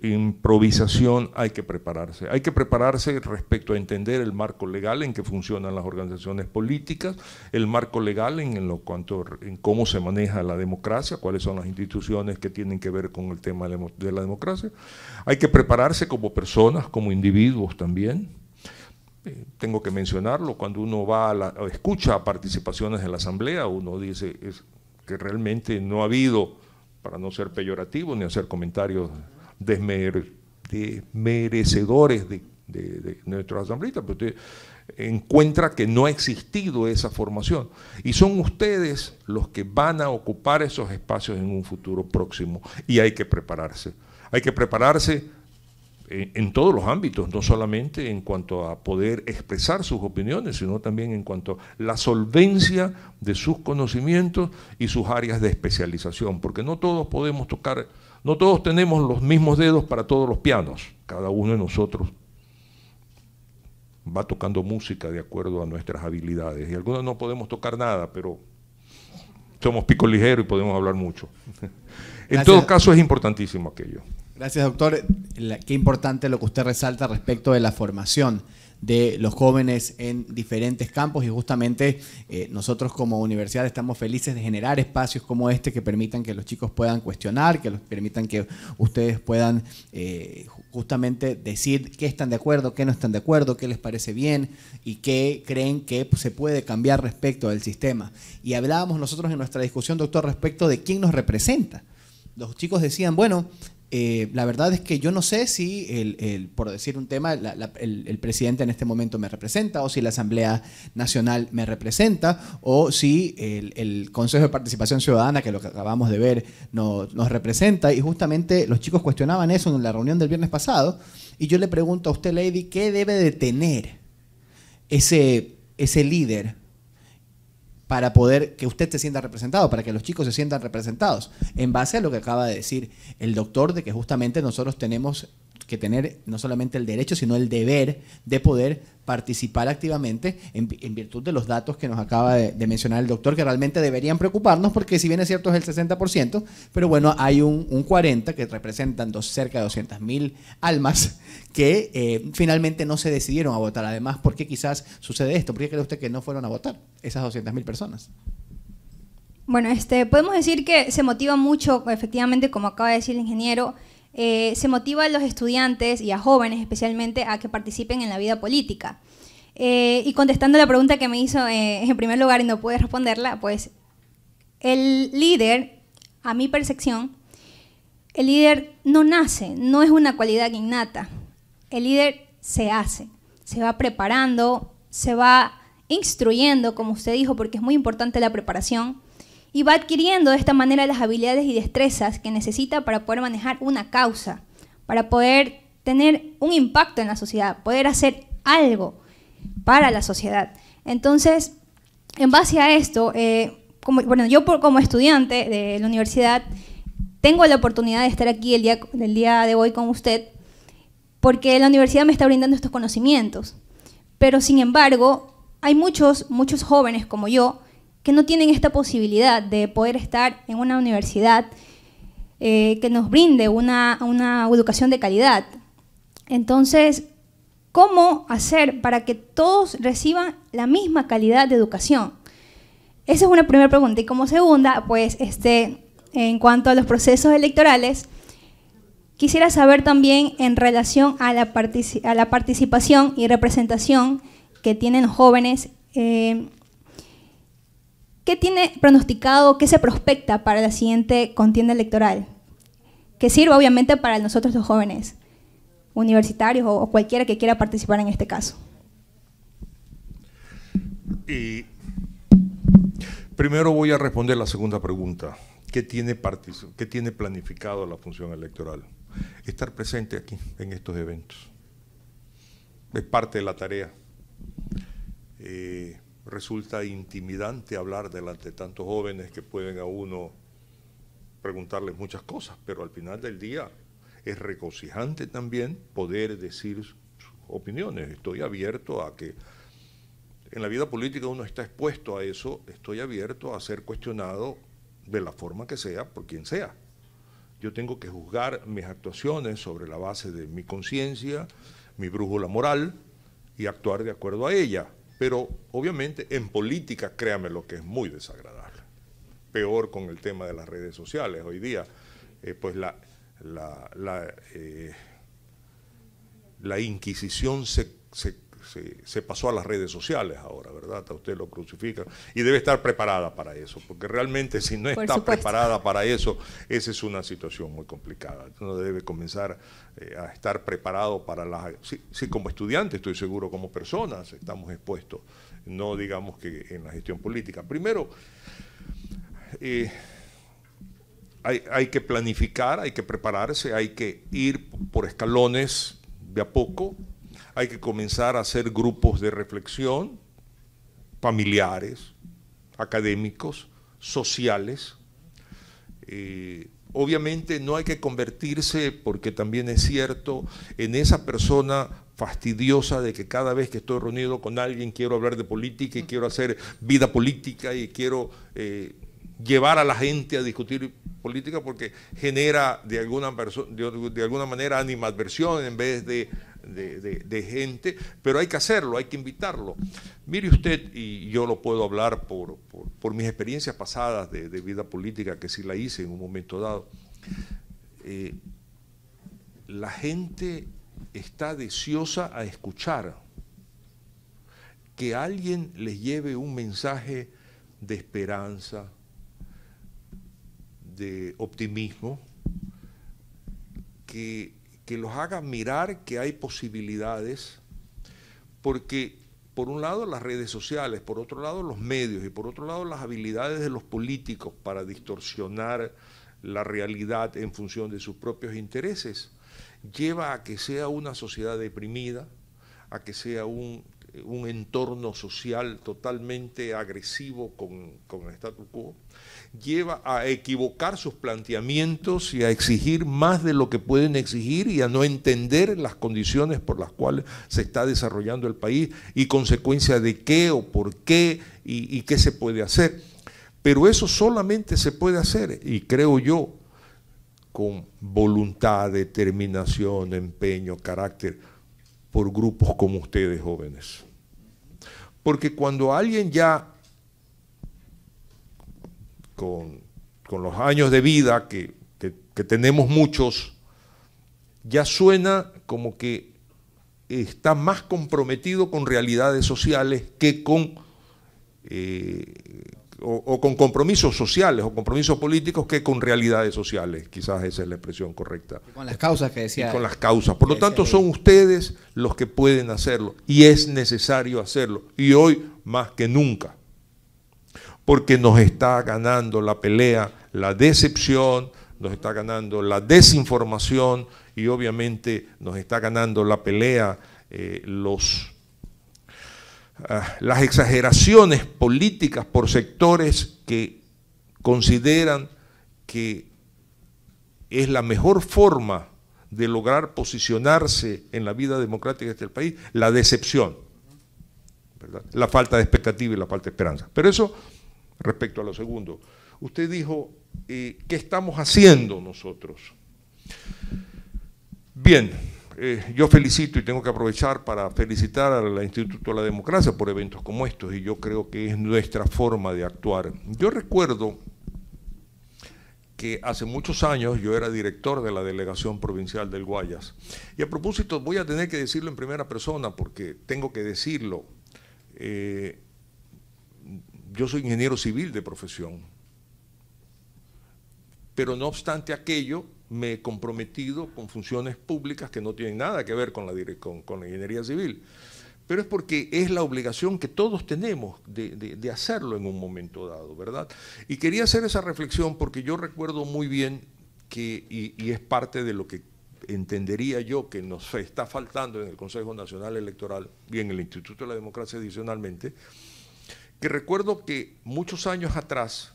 improvisación, hay que prepararse. Hay que prepararse respecto a entender el marco legal en que funcionan las organizaciones políticas, el marco legal en, lo cuanto, en cómo se maneja la democracia, cuáles son las instituciones que tienen que ver con el tema de la democracia. Hay que prepararse como personas, como individuos también tengo que mencionarlo, cuando uno va a escucha participaciones en la Asamblea, uno dice que realmente no ha habido, para no ser peyorativo ni hacer comentarios desmerecedores de, nuestra de pero usted encuentra que no ha existido esa formación. Y son ustedes los que van a ocupar esos espacios en un futuro próximo y hay que prepararse. Hay que prepararse en, todos los ámbitos, no solamente en cuanto a poder expresar sus opiniones, sino también en cuanto a la solvencia de sus conocimientos y sus áreas de especialización, porque no todos podemos tocar, no todos tenemos los mismos dedos para todos los pianos, cada uno de nosotros va tocando música de acuerdo a nuestras habilidades, y algunos no podemos tocar nada, pero somos pico ligero y podemos hablar mucho. en todo caso es importantísimo aquello. Gracias, doctor. qué importante lo que usted resalta respecto de la formación de los jóvenes en diferentes campos y justamente eh, nosotros como universidad estamos felices de generar espacios como este que permitan que los chicos puedan cuestionar, que los permitan que ustedes puedan eh, justamente decir qué están de acuerdo, qué no están de acuerdo, qué les parece bien y qué creen que se puede cambiar respecto del sistema. Y hablábamos nosotros en nuestra discusión, doctor, respecto de quién nos representa. Los chicos decían, bueno, eh, la verdad es que yo no sé si, por decir un tema, el, presidente en este momento me representa o si la Asamblea Nacional me representa o si el, Consejo de Participación Ciudadana, que lo que acabamos de ver, nos representa. Y justamente los chicos cuestionaban eso en la reunión del viernes pasado. Y yo le pregunto a usted, Lady, ¿qué debe de tener ese, ese líder para poder que usted se sienta representado, para que los chicos se sientan representados, en base a lo que acaba de decir el doctor, de que justamente nosotros tenemos que tener no solamente el derecho, sino el deber de poder participar activamente en, virtud de los datos que nos acaba de, mencionar el doctor, que realmente deberían preocuparnos porque si bien es cierto es el 60%, pero bueno, hay un, 40% que representan dos, cerca de 200.000 almas que eh, finalmente no se decidieron a votar. Además, ¿por qué quizás sucede esto? ¿Por qué cree usted que no fueron a votar esas 200.000 personas? Bueno, este, podemos decir que se motiva mucho, efectivamente, como acaba de decir el ingeniero, eh, se motiva a los estudiantes y a jóvenes especialmente a que participen en la vida política. Eh, y contestando la pregunta que me hizo eh, en primer lugar y no pude responderla, pues el líder, a mi percepción, el líder no nace, no es una cualidad innata. El líder se hace, se va preparando, se va instruyendo, como usted dijo, porque es muy importante la preparación y va adquiriendo de esta manera las habilidades y destrezas que necesita para poder manejar una causa, para poder tener un impacto en la sociedad, poder hacer algo para la sociedad. Entonces, en base a esto, eh, como, bueno, yo como estudiante de la universidad tengo la oportunidad de estar aquí el día, el día de hoy con usted porque la universidad me está brindando estos conocimientos. Pero sin embargo, hay muchos, muchos jóvenes como yo que no tienen esta posibilidad de poder estar en una universidad eh, que nos brinde una, educación de calidad. Entonces, ¿cómo hacer para que todos reciban la misma calidad de educación? Esa es una primera pregunta. Y como segunda, pues, este, en cuanto a los procesos electorales, quisiera saber también en relación a la, a la participación y representación que tienen los jóvenes eh, ¿Qué tiene pronosticado, qué se prospecta para la siguiente contienda electoral? Que sirva obviamente para nosotros los jóvenes, universitarios o, cualquiera que quiera participar en este caso. Y primero voy a responder la segunda pregunta. ¿Qué tiene, planificado la función electoral? Estar presente aquí en estos eventos. Es parte de la tarea. Eh, resulta intimidante hablar delante de tantos jóvenes que pueden a uno preguntarles muchas cosas, pero al final del día es regocijante también poder decir sus opiniones. Estoy abierto a que en la vida política uno está expuesto a eso, estoy abierto a ser cuestionado de la forma que sea, por quien sea. Yo tengo que juzgar mis actuaciones sobre la base de mi conciencia, mi brújula moral y actuar de acuerdo a ella pero obviamente en política, créame lo que es muy desagradable. Peor con el tema de las redes sociales. Hoy día, eh, pues la, la, la, eh, inquisición se se, pasó a las redes sociales ahora, ¿verdad? A usted lo crucifica Y debe estar preparada para eso, porque realmente si no está preparada para eso, esa es una situación muy complicada. Uno debe comenzar eh, a estar preparado para las... Sí, como estudiante estoy seguro, como personas estamos expuestos, no digamos que en la gestión política. Primero... Eh, hay, hay, que planificar, hay que prepararse, hay que ir por escalones de a poco, hay que comenzar a hacer grupos de reflexión familiares, académicos, sociales. Eh, obviamente no hay que convertirse, porque también es cierto, en esa persona fastidiosa de que cada vez que estoy reunido con alguien quiero hablar de política y quiero hacer vida política y quiero eh, llevar a la gente a discutir política porque genera de alguna, de alguna manera animadversión en vez de de, gente, pero hay que hacerlo, hay que invitarlo. Mire usted, y yo lo puedo hablar por, mis experiencias pasadas de, vida política, que sí la hice en un momento dado, eh, la gente está deseosa a escuchar, que alguien les lleve un mensaje de esperanza, de optimismo, que que los haga mirar que hay posibilidades, porque por un lado las redes sociales, por otro lado los medios y por otro lado las habilidades de los políticos para distorsionar la realidad en función de sus propios intereses, lleva a que sea una sociedad deprimida, a que sea un un entorno social totalmente agresivo con, el status quo, lleva a equivocar sus planteamientos y a exigir más de lo que pueden exigir y a no entender las condiciones por las cuales se está desarrollando el país y consecuencia de qué o por qué y qué se puede hacer. Pero eso solamente se puede hacer, y creo yo, con voluntad, determinación, empeño, carácter por grupos como ustedes jóvenes. Porque cuando alguien ya con, los años de vida que, tenemos muchos, ya suena como que está más comprometido con realidades sociales que con eh, o, con compromisos sociales o compromisos políticos que con realidades sociales, quizás esa es la expresión correcta. con las causas que decía. con las causas. Por lo tanto, son ustedes los que pueden hacerlo y es necesario hacerlo. Y hoy más que nunca, porque nos está ganando la pelea, la decepción, nos está ganando la desinformación y obviamente nos está ganando la pelea eh, los Ah, las exageraciones políticas por sectores que consideran que es la mejor forma de lograr posicionarse en la vida democrática de este país, la decepción, la falta de expectativa y la falta de esperanza. Pero eso respecto a lo segundo. Usted dijo, eh, ¿qué estamos haciendo nosotros? Bien. Eh, yo felicito y tengo que aprovechar para felicitar al Instituto de la Democracia por eventos como estos y yo creo que es nuestra forma de actuar. Yo recuerdo que hace muchos años yo era director de la Delegación Provincial del Guayas. Y a propósito, voy a tener que decirlo en primera persona porque tengo que decirlo. Eh, yo soy ingeniero civil de profesión, pero no obstante aquello, me he comprometido con funciones públicas que no tienen nada que ver con la, con, ingeniería civil, pero es porque es la obligación que todos tenemos de, hacerlo en un momento dado, ¿verdad? Y quería hacer esa reflexión porque yo recuerdo muy bien que, y, y, es parte de lo que entendería yo que nos está faltando en el Consejo Nacional Electoral y en el Instituto de la Democracia adicionalmente, que recuerdo que muchos años atrás,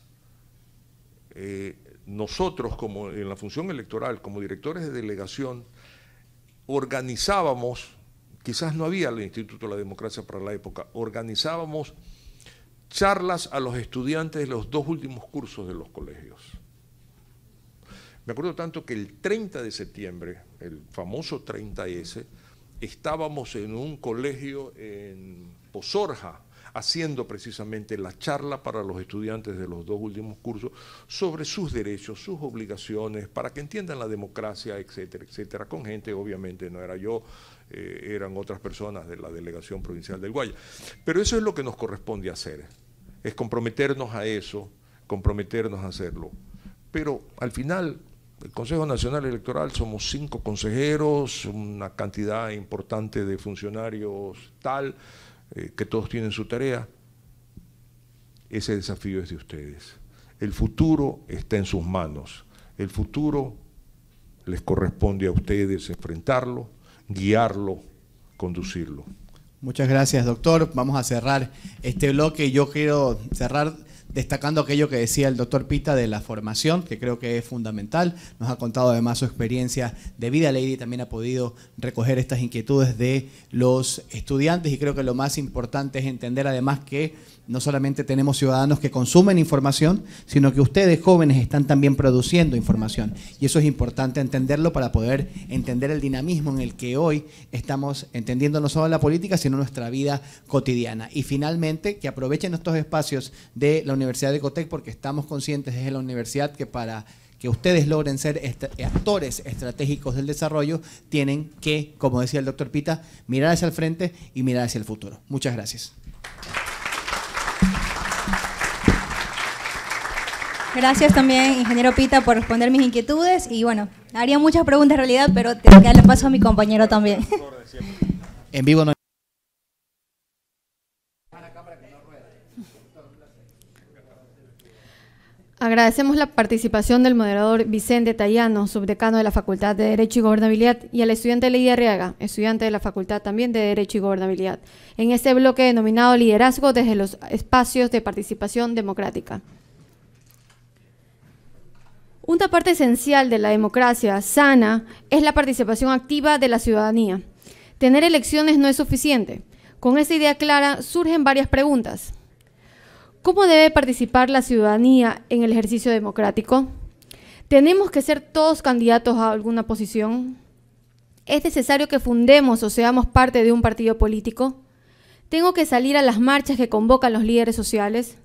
eh, nosotros como en la función electoral, como directores de delegación, organizábamos, quizás no había el Instituto de la Democracia para la época, organizábamos charlas a los estudiantes de los dos últimos cursos de los colegios. Me acuerdo tanto que el 30 de septiembre, el famoso 30S, estábamos en un colegio en Pozorja, haciendo precisamente la charla para los estudiantes de los dos últimos cursos sobre sus derechos, sus obligaciones, para que entiendan la democracia, etcétera, etcétera, con gente, obviamente no era yo, eh, eran otras personas de la delegación provincial del Guaya. Pero eso es lo que nos corresponde hacer, es comprometernos a eso, comprometernos a hacerlo. Pero al final el Consejo Nacional Electoral somos cinco consejeros, una cantidad importante de funcionarios tal, eh, que todos tienen su tarea. Ese desafío es de ustedes. El futuro está en sus manos. El futuro les corresponde a ustedes enfrentarlo, guiarlo, conducirlo. Muchas gracias, doctor. Vamos a cerrar este bloque. Yo quiero cerrar destacando aquello que decía el doctor Pita de la formación, que creo que es fundamental. Nos ha contado además su experiencia de vida. Lady también ha podido recoger estas inquietudes de los estudiantes y creo que lo más importante es entender además que no solamente tenemos ciudadanos que consumen información, sino que ustedes jóvenes están también produciendo información. Y eso es importante entenderlo para poder entender el dinamismo en el que hoy estamos entendiendo no solo la política, sino nuestra vida cotidiana. Y finalmente, que aprovechen estos espacios de la Universidad de Cotec, porque estamos conscientes desde la universidad que para que ustedes logren ser actores estratégicos del desarrollo, tienen que, como decía el doctor Pita, mirar hacia el frente y mirar hacia el futuro. Muchas gracias. Gracias también, ingeniero Pita, por responder mis inquietudes. Y bueno, haría muchas preguntas en realidad, pero te darle paso a mi compañero también. En vivo no. Agradecemos la participación del moderador Vicente Tallano, subdecano de la Facultad de Derecho y Gobernabilidad, y al estudiante Leida Arriaga, estudiante de la Facultad también de Derecho y Gobernabilidad, en este bloque denominado Liderazgo desde los espacios de participación democrática. Una parte esencial de la democracia sana es la participación activa de la ciudadanía. Tener elecciones no es suficiente. Con esta idea clara surgen varias preguntas. ¿Cómo debe participar la ciudadanía en el ejercicio democrático? ¿Tenemos que ser todos candidatos a alguna posición? ¿Es necesario que fundemos o seamos parte de un partido político? ¿Tengo que salir a las marchas que convocan los líderes sociales?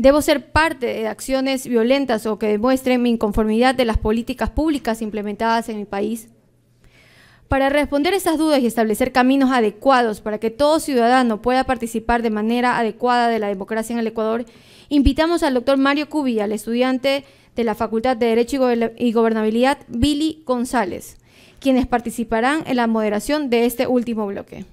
Debo ser parte de acciones violentas o que demuestren mi inconformidad de las políticas públicas implementadas en mi país. Para responder estas dudas y establecer caminos adecuados para que todo ciudadano pueda participar de manera adecuada de la democracia en el Ecuador, invitamos al doctor Mario Cubilla, al estudiante de la Facultad de Derecho y Gobernabilidad, Billy González, quienes participarán en la moderación de este último bloque.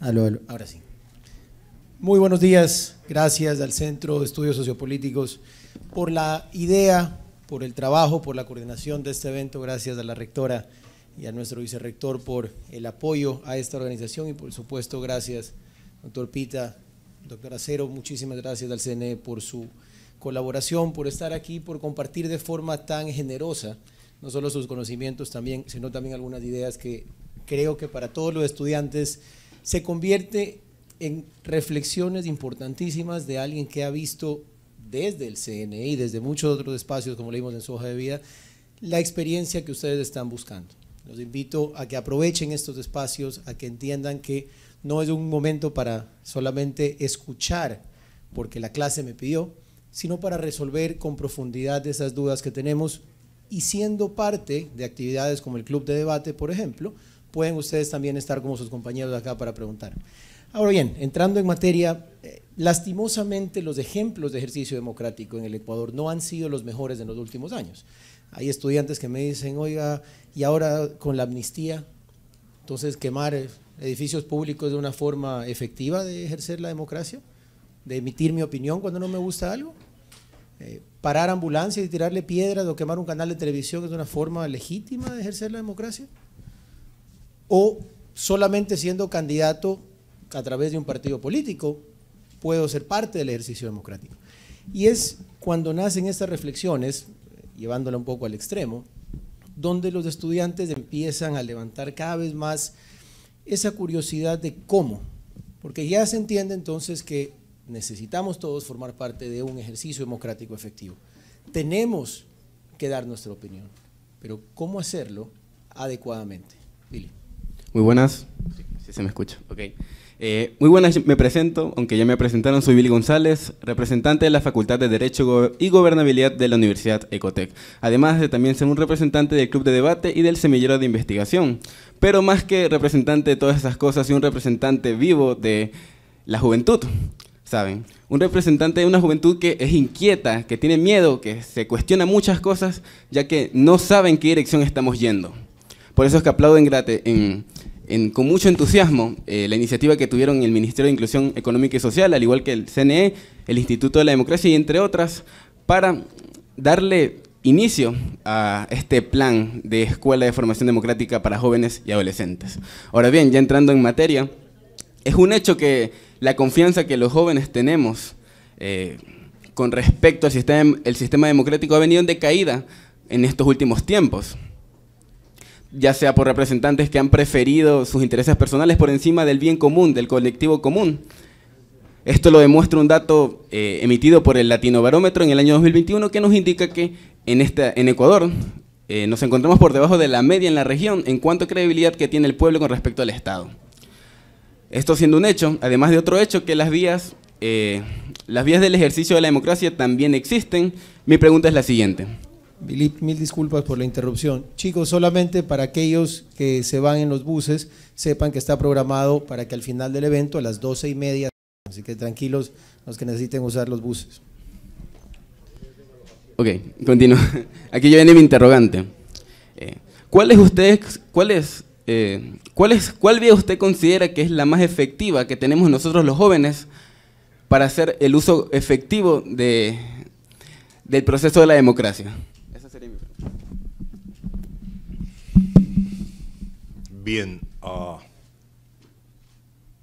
Ahora sí. Muy buenos días. Gracias al Centro de Estudios Sociopolíticos por la idea, por el trabajo, por la coordinación de este evento. Gracias a la rectora y a nuestro vicerrector por el apoyo a esta organización y por supuesto gracias, doctor Pita, doctor Acero, muchísimas gracias al CNE por su colaboración, por estar aquí, por compartir de forma tan generosa no solo sus conocimientos también, sino también algunas ideas que creo que para todos los estudiantes se convierte en reflexiones importantísimas de alguien que ha visto desde el CNI, desde muchos otros espacios, como leímos en su hoja de vida, la experiencia que ustedes están buscando. Los invito a que aprovechen estos espacios, a que entiendan que no es un momento para solamente escuchar porque la clase me pidió, sino para resolver con profundidad esas dudas que tenemos y siendo parte de actividades como el Club de Debate, por ejemplo, pueden ustedes también estar como sus compañeros acá para preguntar. Ahora bien, entrando en materia, eh, lastimosamente los ejemplos de ejercicio democrático en el Ecuador no han sido los mejores en los últimos años. Hay estudiantes que me dicen, oiga, y ahora con la amnistía, entonces quemar edificios públicos es una forma efectiva de ejercer la democracia, de emitir mi opinión cuando no me gusta algo, eh, parar ambulancias y tirarle piedras o quemar un canal de televisión es una forma legítima de ejercer la democracia o solamente siendo candidato a través de un partido político puedo ser parte del ejercicio democrático. Y es cuando nacen estas reflexiones, llevándola un poco al extremo, donde los estudiantes empiezan a levantar cada vez más esa curiosidad de cómo, porque ya se entiende entonces que necesitamos todos formar parte de un ejercicio democrático efectivo. Tenemos que dar nuestra opinión, pero ¿cómo hacerlo adecuadamente? Billy. Muy buenas. Sí, se me escucha. Okay. Eh, muy buenas, me presento. Aunque ya me presentaron, soy Billy González, representante de la Facultad de Derecho y Gobernabilidad de la Universidad Ecotec. Además de también ser un representante del Club de Debate y del Semillero de Investigación. Pero más que representante de todas esas cosas, y un representante vivo de la juventud. ¿Saben? Un representante de una juventud que es inquieta, que tiene miedo, que se cuestiona muchas cosas, ya que no sabe en qué dirección estamos yendo. Por eso es que aplaudo en, en con mucho entusiasmo eh, la iniciativa que tuvieron el Ministerio de Inclusión Económica y Social, al igual que el CNE, el Instituto de la Democracia y entre otras, para darle inicio a este plan de Escuela de Formación Democrática para Jóvenes y Adolescentes. Ahora bien, ya entrando en materia, es un hecho que la confianza que los jóvenes tenemos eh, con respecto al sistema, el sistema democrático ha venido en decaída en estos últimos tiempos ya sea por representantes que han preferido sus intereses personales por encima del bien común, del colectivo común. Esto lo demuestra un dato eh, emitido por el Latino Barómetro en el año 2021 que nos indica que en, esta, en Ecuador eh, nos encontramos por debajo de la media en la región en cuanto a credibilidad que tiene el pueblo con respecto al Estado. Esto siendo un hecho, además de otro hecho, que las vías, eh, las vías del ejercicio de la democracia también existen, mi pregunta es la siguiente mil disculpas por la interrupción. Chicos, solamente para aquellos que se van en los buses, sepan que está programado para que al final del evento, a las doce y media, así que tranquilos los que necesiten usar los buses. Ok, continúo. Aquí yo viene mi interrogante. Eh, ¿Cuál es usted, cuál es, eh, cuál es, cuál vía usted considera que es la más efectiva que tenemos nosotros los jóvenes para hacer el uso efectivo de, del proceso de la democracia? bien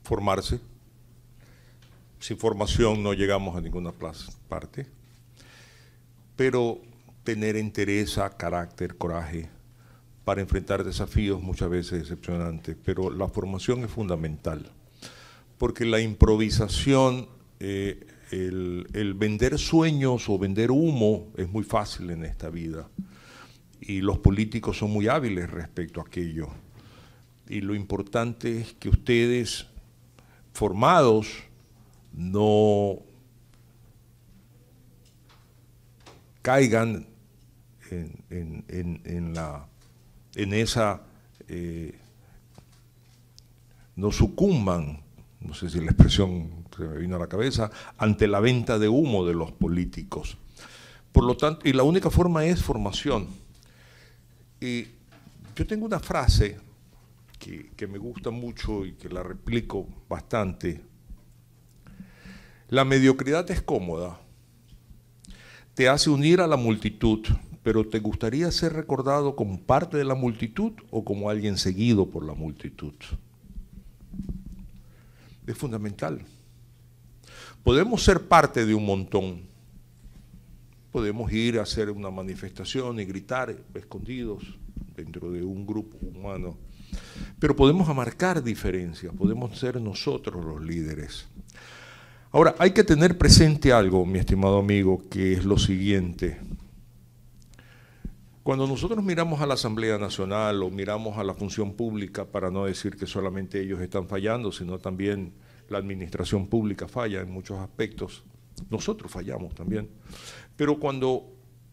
formarse. Sin formación no llegamos a ninguna parte. Pero tener entereza, carácter, coraje para enfrentar desafíos muchas veces decepcionantes. Pero la formación es fundamental. Porque la improvisación, eh, el vender sueños o vender humo es muy fácil en esta vida. Y los políticos son muy hábiles respecto a aquello y lo importante es que ustedes, formados, no caigan en, en, esa, eh, no sucumban, no sé si la expresión se me vino a la cabeza, ante la venta de humo de los políticos. Por lo tanto, y la única forma es formación. Y yo tengo una frase que, me gusta mucho y que la replico bastante. La mediocridad es cómoda, te hace unir a la multitud, pero ¿te gustaría ser recordado como parte de la multitud o como alguien seguido por la multitud? Es fundamental. Podemos ser parte de un montón. Podemos ir a hacer una manifestación y gritar escondidos dentro de un grupo humano. Pero podemos marcar diferencias, podemos ser nosotros los líderes. Ahora, hay que tener presente algo, mi estimado amigo, que es lo siguiente. Cuando nosotros miramos a la Asamblea Nacional o miramos a la función pública, para no decir que solamente ellos están fallando, sino también la administración pública falla en muchos aspectos, nosotros fallamos también. Pero cuando,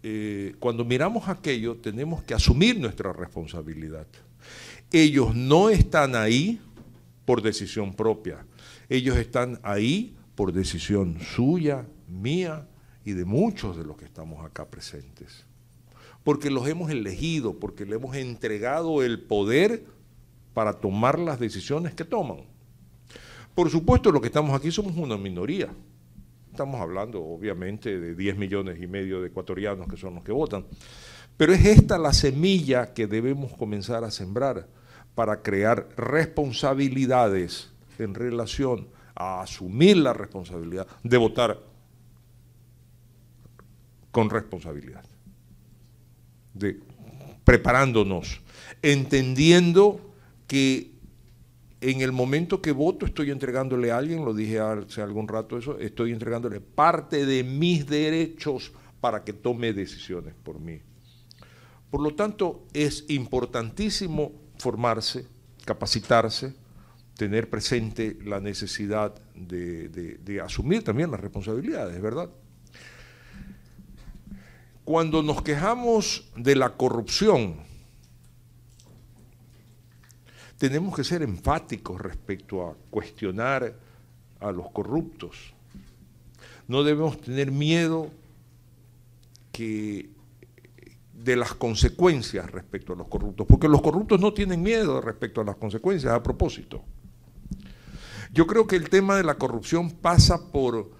eh, cuando miramos aquello, tenemos que asumir nuestra responsabilidad. Ellos no están ahí por decisión propia. Ellos están ahí por decisión suya, mía y de muchos de los que estamos acá presentes. Porque los hemos elegido, porque le hemos entregado el poder para tomar las decisiones que toman. Por supuesto, los que estamos aquí somos una minoría. Estamos hablando, obviamente, de 10 millones y medio de ecuatorianos que son los que votan. Pero es esta la semilla que debemos comenzar a sembrar para crear responsabilidades en relación a asumir la responsabilidad de votar con responsabilidad, de, preparándonos, entendiendo que en el momento que voto estoy entregándole a alguien, lo dije hace algún rato eso, estoy entregándole parte de mis derechos para que tome decisiones por mí. Por lo tanto, es importantísimo formarse, capacitarse, tener presente la necesidad de, asumir también las responsabilidades, ¿verdad? Cuando nos quejamos de la corrupción, tenemos que ser enfáticos respecto a cuestionar a los corruptos. No debemos tener miedo que de las consecuencias respecto a los corruptos, porque los corruptos no tienen miedo respecto a las consecuencias, a propósito. Yo creo que el tema de la corrupción pasa por,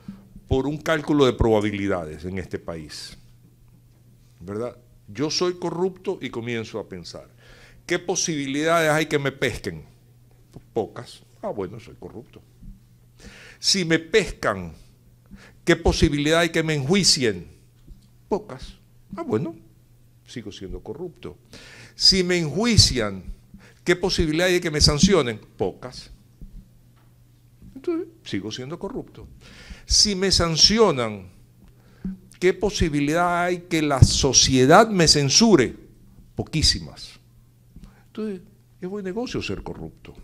por un cálculo de probabilidades en este país, ¿verdad? Yo soy corrupto y comienzo a pensar, ¿qué posibilidades hay que me pesquen? Pocas. Ah, bueno, soy corrupto. Si me pescan, ¿qué posibilidad hay que me enjuicien? Pocas. Ah, bueno, sigo siendo corrupto. Si me enjuician, ¿qué posibilidad hay de que me sancionen? Pocas. Entonces, sigo siendo corrupto. Si me sancionan, ¿qué posibilidad hay que la sociedad me censure? Poquísimas. Entonces, es buen negocio ser corrupto.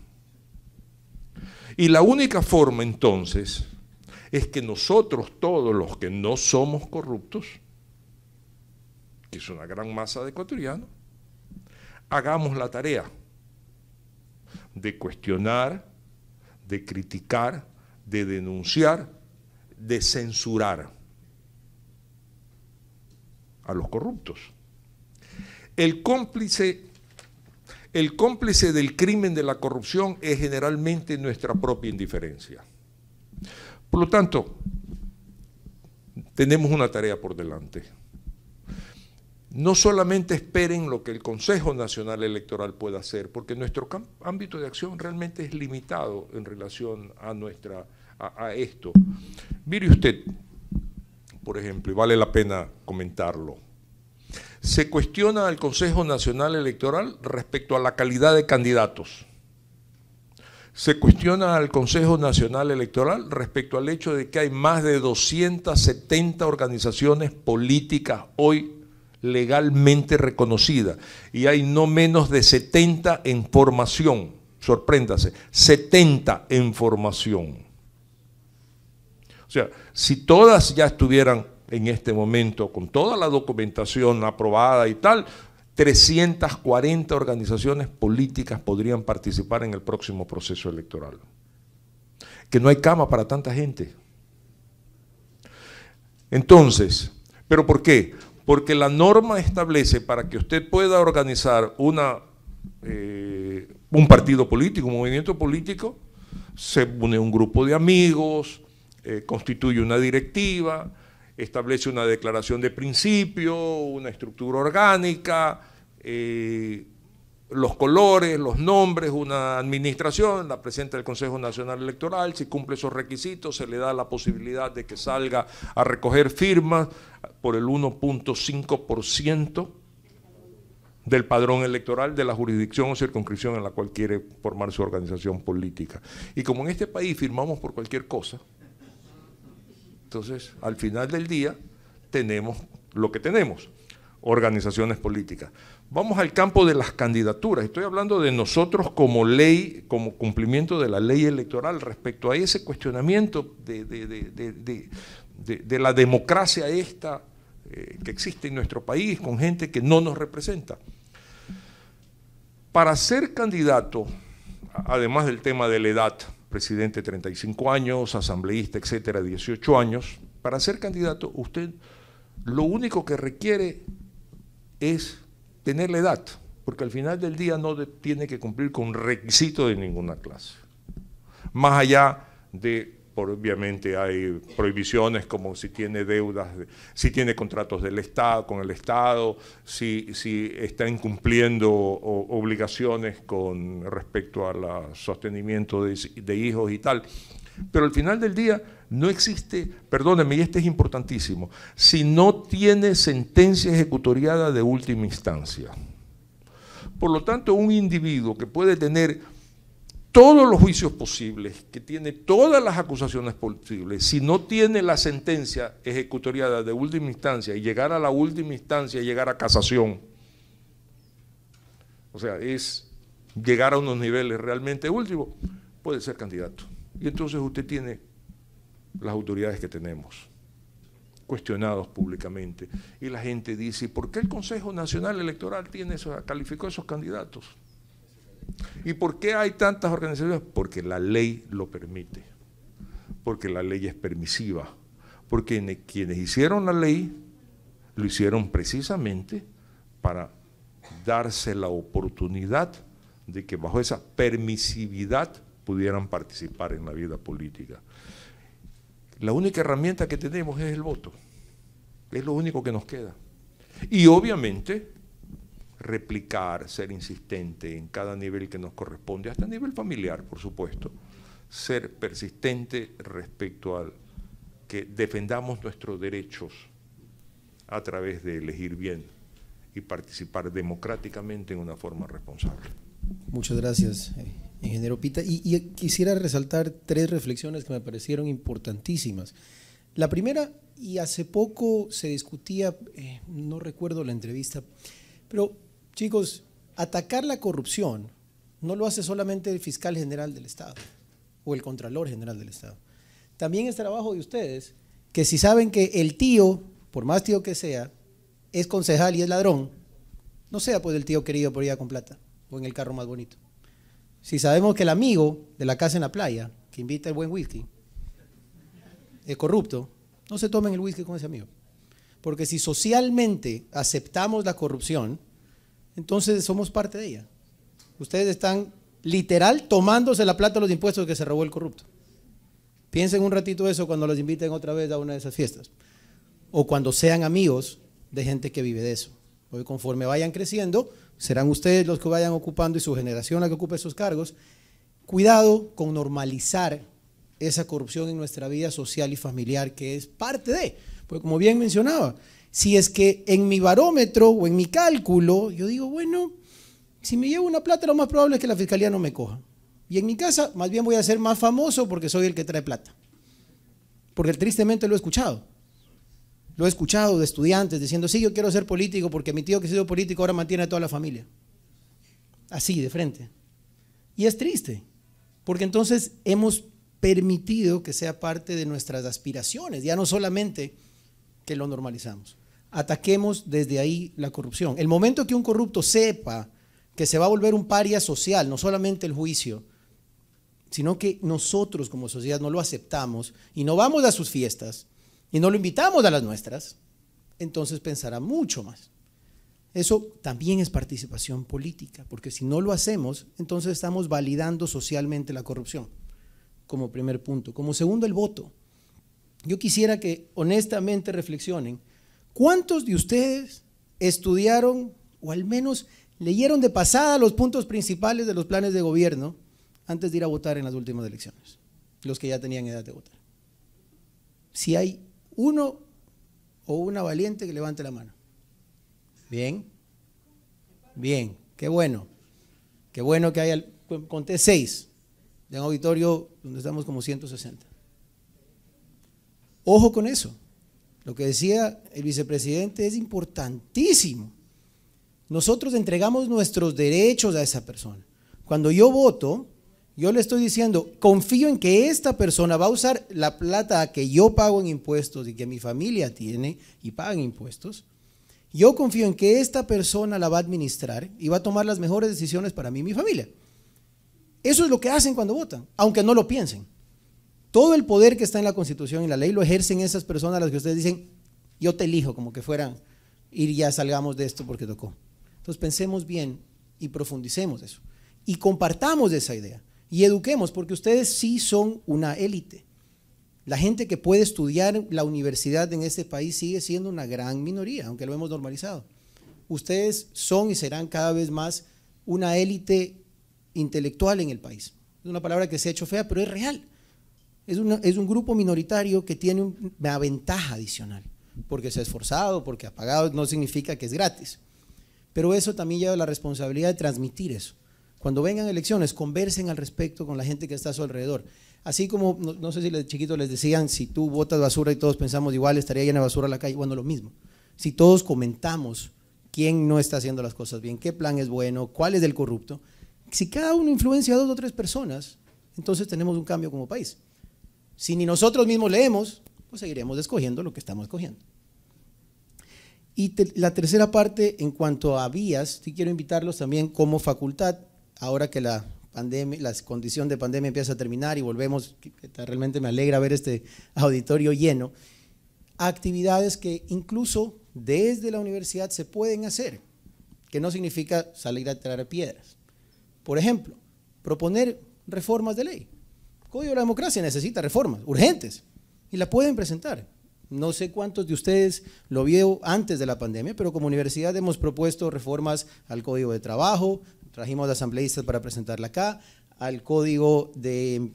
Y la única forma entonces es que nosotros todos los que no somos corruptos, que es una gran masa de ecuatorianos, hagamos la tarea de cuestionar, de criticar, de denunciar, de censurar a los corruptos. El cómplice, el cómplice del crimen de la corrupción es generalmente nuestra propia indiferencia. Por lo tanto, tenemos una tarea por delante no solamente esperen lo que el Consejo Nacional Electoral pueda hacer, porque nuestro ámbito de acción realmente es limitado en relación a, nuestra, a, esto. Mire usted, por ejemplo, y vale la pena comentarlo, se cuestiona al Consejo Nacional Electoral respecto a la calidad de candidatos. Se cuestiona al Consejo Nacional Electoral respecto al hecho de que hay más de 270 organizaciones políticas hoy legalmente reconocida y hay no menos de 70 en formación, sorpréndase, 70 en formación. O sea, si todas ya estuvieran en este momento con toda la documentación aprobada y tal, 340 organizaciones políticas podrían participar en el próximo proceso electoral. Que no hay cama para tanta gente. Entonces, ¿pero por qué? porque la norma establece para que usted pueda organizar eh, un partido político, un movimiento político, se une un grupo de amigos, eh, constituye una directiva, establece una declaración de principio, una estructura orgánica, eh, los colores, los nombres, una administración, la presenta del Consejo Nacional Electoral, si cumple esos requisitos se le da la posibilidad de que salga a recoger firmas por el 1.5% del padrón electoral de la jurisdicción o circunscripción en la cual quiere formar su organización política. Y como en este país firmamos por cualquier cosa, entonces al final del día tenemos lo que tenemos, organizaciones políticas. Vamos al campo de las candidaturas. Estoy hablando de nosotros como ley, como cumplimiento de la ley electoral respecto a ese cuestionamiento de, la democracia esta eh, que existe en nuestro país con gente que no nos representa. Para ser candidato, además del tema de la edad, presidente 35 años, asambleísta, etcétera, 18 años, para ser candidato usted lo único que requiere es tener la edad, porque al final del día no tiene que cumplir con requisito de ninguna clase. Más allá de, obviamente hay prohibiciones como si tiene deudas, si tiene contratos del Estado, con el Estado, si, si está incumpliendo obligaciones con respecto al sostenimiento de hijos y tal. Pero al final del día no existe, perdóneme, y este es importantísimo, si no tiene sentencia ejecutoriada de última instancia. Por lo tanto, un individuo que puede tener todos los juicios posibles, que tiene todas las acusaciones posibles, si no tiene la sentencia ejecutoriada de última instancia y llegar a la última instancia, y llegar a casación, o sea, es llegar a unos niveles realmente últimos, puede ser candidato. Y entonces usted tiene las autoridades que tenemos, cuestionados públicamente. Y la gente dice, ¿por qué el Consejo Nacional Electoral tiene calificó esos candidatos? ¿Y por qué hay tantas organizaciones? Porque la ley lo permite, porque la ley es permisiva, porque quienes hicieron la ley lo hicieron precisamente para darse la oportunidad de que bajo esa permisividad pudieran participar en la vida política. La única herramienta que tenemos es el voto. Es lo único que nos queda. Y obviamente replicar, ser insistente en cada nivel que nos corresponde, hasta a nivel familiar, por supuesto, ser persistente respecto al que defendamos nuestros derechos a través de elegir bien y participar democráticamente en una forma responsable. Muchas gracias. Ingeniero Pita, y, quisiera resaltar tres reflexiones que me parecieron importantísimas. La primera, y hace poco se discutía, eh, no recuerdo la entrevista, pero chicos, atacar la corrupción no lo hace solamente el fiscal general del Estado o el contralor general del Estado. También es trabajo de ustedes que si saben que el tío, por más tío que sea, es concejal y es ladrón, no sea pues el tío querido por allá con plata o en el carro más bonito. Si sabemos que el amigo de la casa en la playa, que invita el buen whisky, es corrupto, no se tomen el whisky con ese amigo. Porque si socialmente aceptamos la corrupción, entonces somos parte de ella. Ustedes están literal tomándose la plata de los impuestos que se robó el corrupto. Piensen un ratito eso cuando los inviten otra vez a una de esas fiestas. O cuando sean amigos de gente que vive de eso. Hoy conforme vayan creciendo, serán ustedes los que vayan ocupando y su generación la que ocupe esos cargos. Cuidado con normalizar esa corrupción en nuestra vida social y familiar que es parte de, porque como bien mencionaba, si es que en mi barómetro o en mi cálculo, yo digo, bueno, si me llevo una plata, lo más probable es que la fiscalía no me coja. Y en mi casa, más bien voy a ser más famoso porque soy el que trae plata. Porque tristemente lo he escuchado. Lo he escuchado de estudiantes diciendo, sí, yo quiero ser político porque mi tío que ha sido político ahora mantiene a toda la familia. Así, de frente. Y es triste, porque entonces hemos permitido que sea parte de nuestras aspiraciones, ya no solamente que lo normalizamos. Ataquemos desde ahí la corrupción. El momento que un corrupto sepa que se va a volver un paria social, no solamente el juicio, sino que nosotros como sociedad no lo aceptamos y no vamos a sus fiestas, y no lo invitamos a las nuestras, entonces pensará mucho más. Eso también es participación política, porque si no lo hacemos, entonces estamos validando socialmente la corrupción, como primer punto. Como segundo, el voto. Yo quisiera que honestamente reflexionen, ¿cuántos de ustedes estudiaron o al menos leyeron de pasada los puntos principales de los planes de gobierno antes de ir a votar en las últimas elecciones? Los que ya tenían edad de votar. Si hay uno o una valiente que levante la mano. Bien. Bien. Qué bueno. Qué bueno que haya. Conté seis de un auditorio donde estamos como 160. Ojo con eso. Lo que decía el vicepresidente es importantísimo. Nosotros entregamos nuestros derechos a esa persona. Cuando yo voto, yo le estoy diciendo, confío en que esta persona va a usar la plata que yo pago en impuestos y que mi familia tiene y paga impuestos. Yo confío en que esta persona la va a administrar y va a tomar las mejores decisiones para mí y mi familia. Eso es lo que hacen cuando votan, aunque no lo piensen. Todo el poder que está en la Constitución y la ley lo ejercen esas personas a las que ustedes dicen, yo te elijo, como que fueran, ir ya salgamos de esto porque tocó. Entonces pensemos bien y profundicemos eso. Y compartamos esa idea y eduquemos, porque ustedes sí son una élite. La gente que puede estudiar la universidad en este país sigue siendo una gran minoría, aunque lo hemos normalizado. Ustedes son y serán cada vez más una élite intelectual en el país. Es una palabra que se ha hecho fea, pero es real. Es, un grupo minoritario que tiene una ventaja adicional, porque se ha esforzado, porque ha pagado, no significa que es gratis. Pero eso también lleva la responsabilidad de transmitir eso. Cuando vengan elecciones, conversen al respecto con la gente que está a su alrededor. Así como, no, sé si los chiquitos les decían, si tú votas basura y todos pensamos igual, estaría llena de basura la calle. Bueno, lo mismo. Si todos comentamos quién no está haciendo las cosas bien, qué plan es bueno, cuál es el corrupto, si cada uno influencia a dos o tres personas, entonces tenemos un cambio como país. Si ni nosotros mismos leemos, pues seguiremos escogiendo lo que estamos escogiendo. Y la tercera parte, en cuanto a vías, sí quiero invitarlos también como facultad ahora que la pandemia, la condición de pandemia empieza a terminar y volvemos, realmente me alegra ver este auditorio lleno, actividades que incluso desde la universidad se pueden hacer, que no significa salir a tirar piedras. Por ejemplo, proponer reformas de ley. El Código de la Democracia necesita reformas urgentes y la pueden presentar. No sé cuántos de ustedes lo vio antes de la pandemia, pero como universidad hemos propuesto reformas al Código de Trabajo, trajimos de asambleístas para presentarla acá, al código de,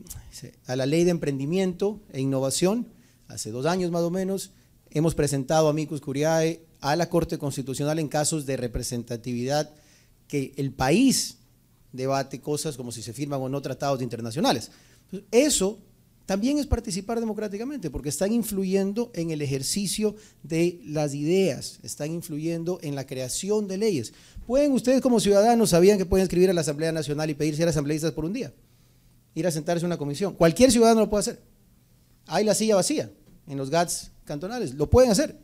a la ley de emprendimiento e innovación, hace dos años más o menos, hemos presentado a Micus Curiae a la Corte Constitucional en casos de representatividad que el país debate cosas como si se firman o no tratados internacionales. Eso también es participar democráticamente, porque están influyendo en el ejercicio de las ideas, están influyendo en la creación de leyes. ¿Pueden ustedes como ciudadanos, sabían que pueden escribir a la Asamblea Nacional y pedir ser asambleístas por un día? Ir a sentarse en una comisión. Cualquier ciudadano lo puede hacer. Hay la silla vacía en los GATS cantonales, lo pueden hacer.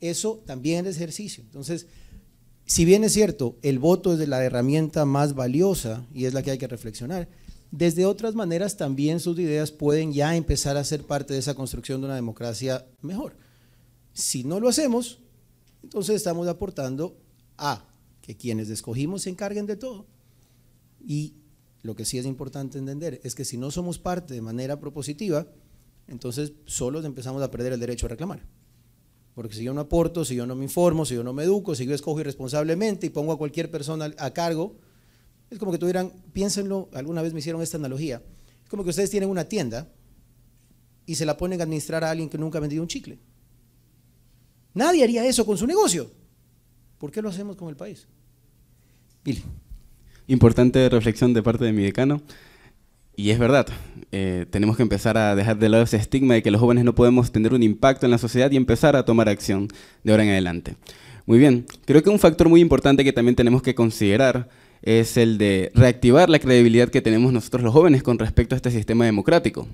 Eso también es ejercicio. Entonces, si bien es cierto, el voto es de la herramienta más valiosa y es la que hay que reflexionar, desde otras maneras también sus ideas pueden ya empezar a ser parte de esa construcción de una democracia mejor. Si no lo hacemos, entonces estamos aportando a que quienes escogimos se encarguen de todo. Y lo que sí es importante entender es que si no somos parte de manera propositiva, entonces solos empezamos a perder el derecho a reclamar. Porque si yo no aporto, si yo no me informo, si yo no me educo, si yo escojo irresponsablemente y pongo a cualquier persona a cargo, es como que tuvieran, piénsenlo, alguna vez me hicieron esta analogía, es como que ustedes tienen una tienda y se la ponen a administrar a alguien que nunca ha vendido un chicle. Nadie haría eso con su negocio. ¿Por qué lo hacemos con el país? Billy. Importante reflexión de parte de mi decano. Y es verdad, eh, tenemos que empezar a dejar de lado ese estigma de que los jóvenes no podemos tener un impacto en la sociedad y empezar a tomar acción de ahora en adelante. Muy bien, creo que un factor muy importante que también tenemos que considerar es el de reactivar la credibilidad que tenemos nosotros los jóvenes con respecto a este sistema democrático.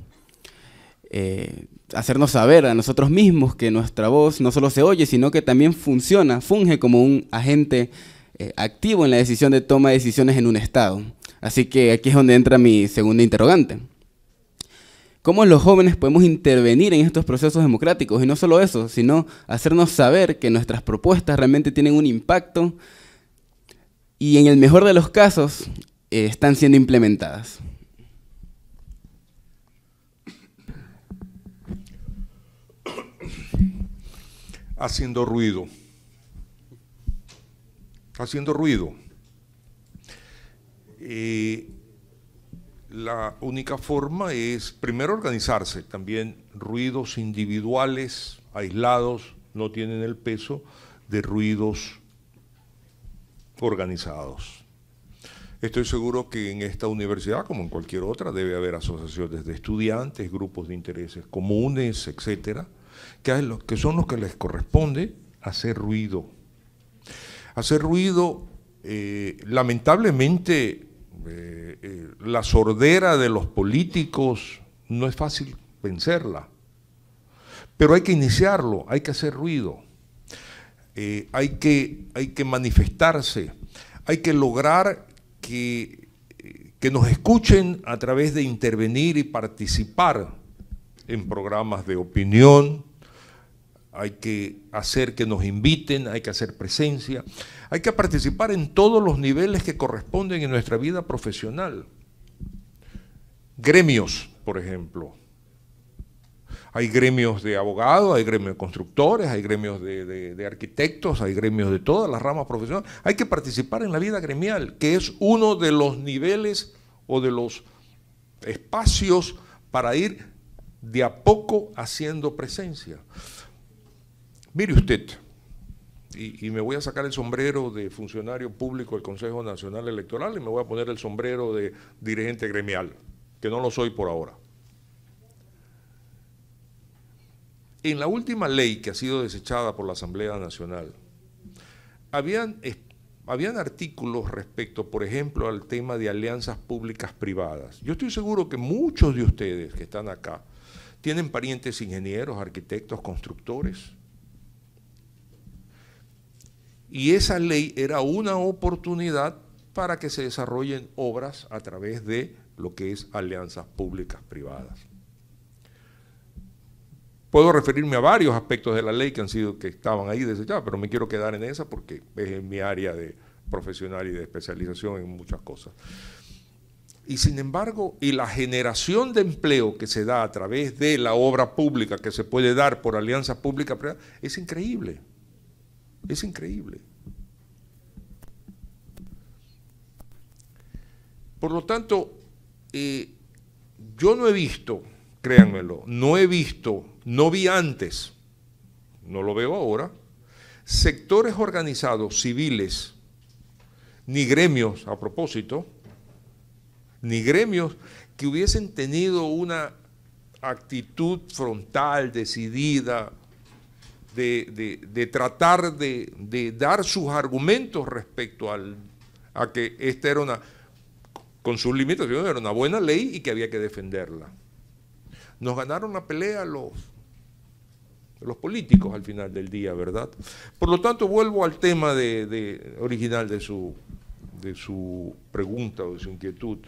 Eh, hacernos saber a nosotros mismos que nuestra voz no solo se oye, sino que también funciona, funge como un agente eh, activo en la decisión de toma de decisiones en un Estado. Así que aquí es donde entra mi segunda interrogante. ¿Cómo los jóvenes podemos intervenir en estos procesos democráticos? Y no solo eso, sino hacernos saber que nuestras propuestas realmente tienen un impacto y en el mejor de los casos eh, están siendo implementadas. Haciendo ruido. Haciendo ruido. Eh, la única forma es, primero, organizarse. También ruidos individuales, aislados, no tienen el peso de ruidos organizados. Estoy seguro que en esta universidad, como en cualquier otra, debe haber asociaciones de estudiantes, grupos de intereses comunes, etcétera, que, son los que les corresponde hacer ruido. Hacer ruido, eh, lamentablemente, eh, eh, la sordera de los políticos no es fácil vencerla, pero hay que iniciarlo, hay que hacer ruido. Eh, hay, que, hay que manifestarse, hay que lograr que, eh, que nos escuchen a través de intervenir y participar en programas de opinión, hay que hacer que nos inviten, hay que hacer presencia, hay que participar en todos los niveles que corresponden en nuestra vida profesional. Gremios, por ejemplo, hay gremios de abogados, hay gremios de constructores, hay gremios de, arquitectos, hay gremios de todas las ramas profesionales. Hay que participar en la vida gremial, que es uno de los niveles o de los espacios para ir de a poco haciendo presencia. Mire usted, y, me voy a sacar el sombrero de funcionario público del Consejo Nacional Electoral y me voy a poner el sombrero de dirigente gremial, que no lo soy por ahora. En la última ley que ha sido desechada por la Asamblea Nacional, habían, habían artículos respecto, por ejemplo, al tema de alianzas públicas privadas. Yo estoy seguro que muchos de ustedes que están acá tienen parientes ingenieros, arquitectos, constructores. Y esa ley era una oportunidad para que se desarrollen obras a través de lo que es alianzas públicas privadas. Puedo referirme a varios aspectos de la ley que han sido, que estaban ahí desechados, pero me quiero quedar en esa porque es mi área de profesional y de especialización en muchas cosas. Y sin embargo, y la generación de empleo que se da a través de la obra pública que se puede dar por alianza pública es increíble. Es increíble. Por lo tanto, eh, yo no he visto créanmelo, no he visto, no vi antes, no lo veo ahora, sectores organizados civiles, ni gremios a propósito, ni gremios que hubiesen tenido una actitud frontal, decidida, de, tratar de, dar sus argumentos respecto al, a que esta era una, con sus limitaciones, era una buena ley y que había que defenderla. Nos ganaron la pelea los, los políticos al final del día, ¿verdad? Por lo tanto, vuelvo al tema de, original de su, de su pregunta o de su inquietud.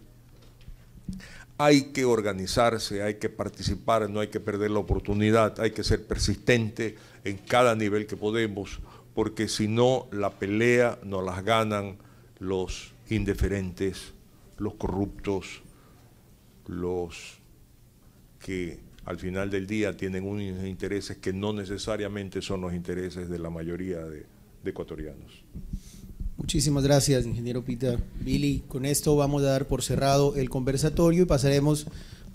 Hay que organizarse, hay que participar, no hay que perder la oportunidad, hay que ser persistente en cada nivel que podemos, porque si no, la pelea nos las ganan los indiferentes, los corruptos, los que al final del día tienen unos intereses que no necesariamente son los intereses de la mayoría de, ecuatorianos. Muchísimas gracias, ingeniero Pita. Billy, con esto vamos a dar por cerrado el conversatorio y pasaremos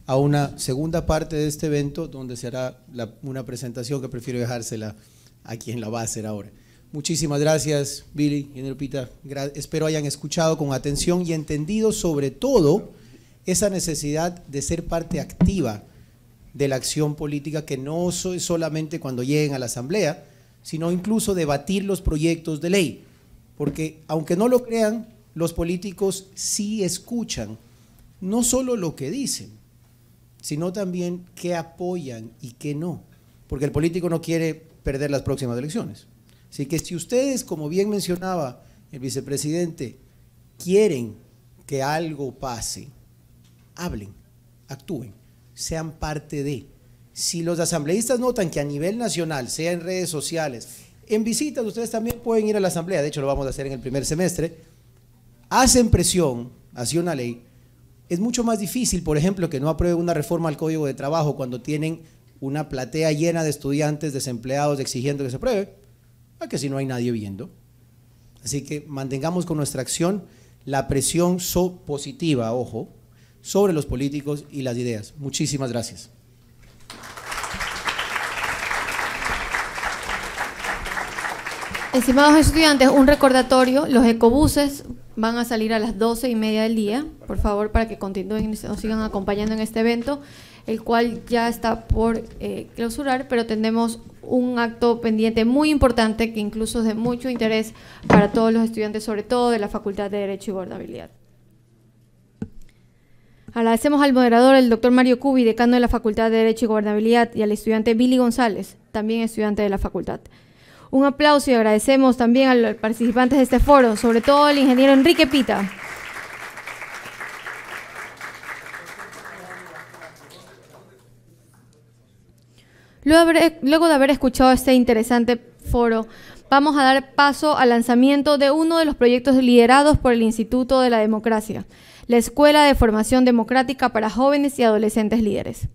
a una segunda parte de este evento donde se hará una presentación que prefiero dejársela a quien la va a hacer ahora. Muchísimas gracias, Billy, ingeniero Pita. espero hayan escuchado con atención y entendido sobre todo esa necesidad de ser parte activa de la acción política que no soy solamente cuando lleguen a la Asamblea, sino incluso debatir los proyectos de ley. Porque aunque no lo crean, los políticos sí escuchan no solo lo que dicen, sino también qué apoyan y qué no. Porque el político no quiere perder las próximas elecciones. Así que si ustedes, como bien mencionaba el vicepresidente, quieren que algo pase, hablen, actúen sean parte de. Si los asambleístas notan que a nivel nacional, sea en redes sociales, en visitas, ustedes también pueden ir a la asamblea, de hecho lo vamos a hacer en el primer semestre, hacen presión hacia una ley, es mucho más difícil, por ejemplo, que no apruebe una reforma al Código de Trabajo cuando tienen una platea llena de estudiantes desempleados exigiendo que se apruebe, a que si no hay nadie viendo. Así que mantengamos con nuestra acción la presión so positiva, ojo, sobre los políticos y las ideas. Muchísimas gracias. Estimados estudiantes, un recordatorio, los ecobuses van a salir a las 12 y media del día, por favor, para que continúen y nos sigan acompañando en este evento, el cual ya está por eh, clausurar, pero tenemos un acto pendiente muy importante que incluso es de mucho interés para todos los estudiantes, sobre todo de la Facultad de Derecho y Gobernabilidad. Agradecemos al moderador, el doctor Mario Cubi, decano de la Facultad de Derecho y Gobernabilidad, y al estudiante Billy González, también estudiante de la facultad. Un aplauso y agradecemos también a los participantes de este foro, sobre todo al ingeniero Enrique Pita. Luego de haber escuchado este interesante foro, vamos a dar paso al lanzamiento de uno de los proyectos liderados por el Instituto de la Democracia la Escuela de Formación Democrática para Jóvenes y Adolescentes Líderes.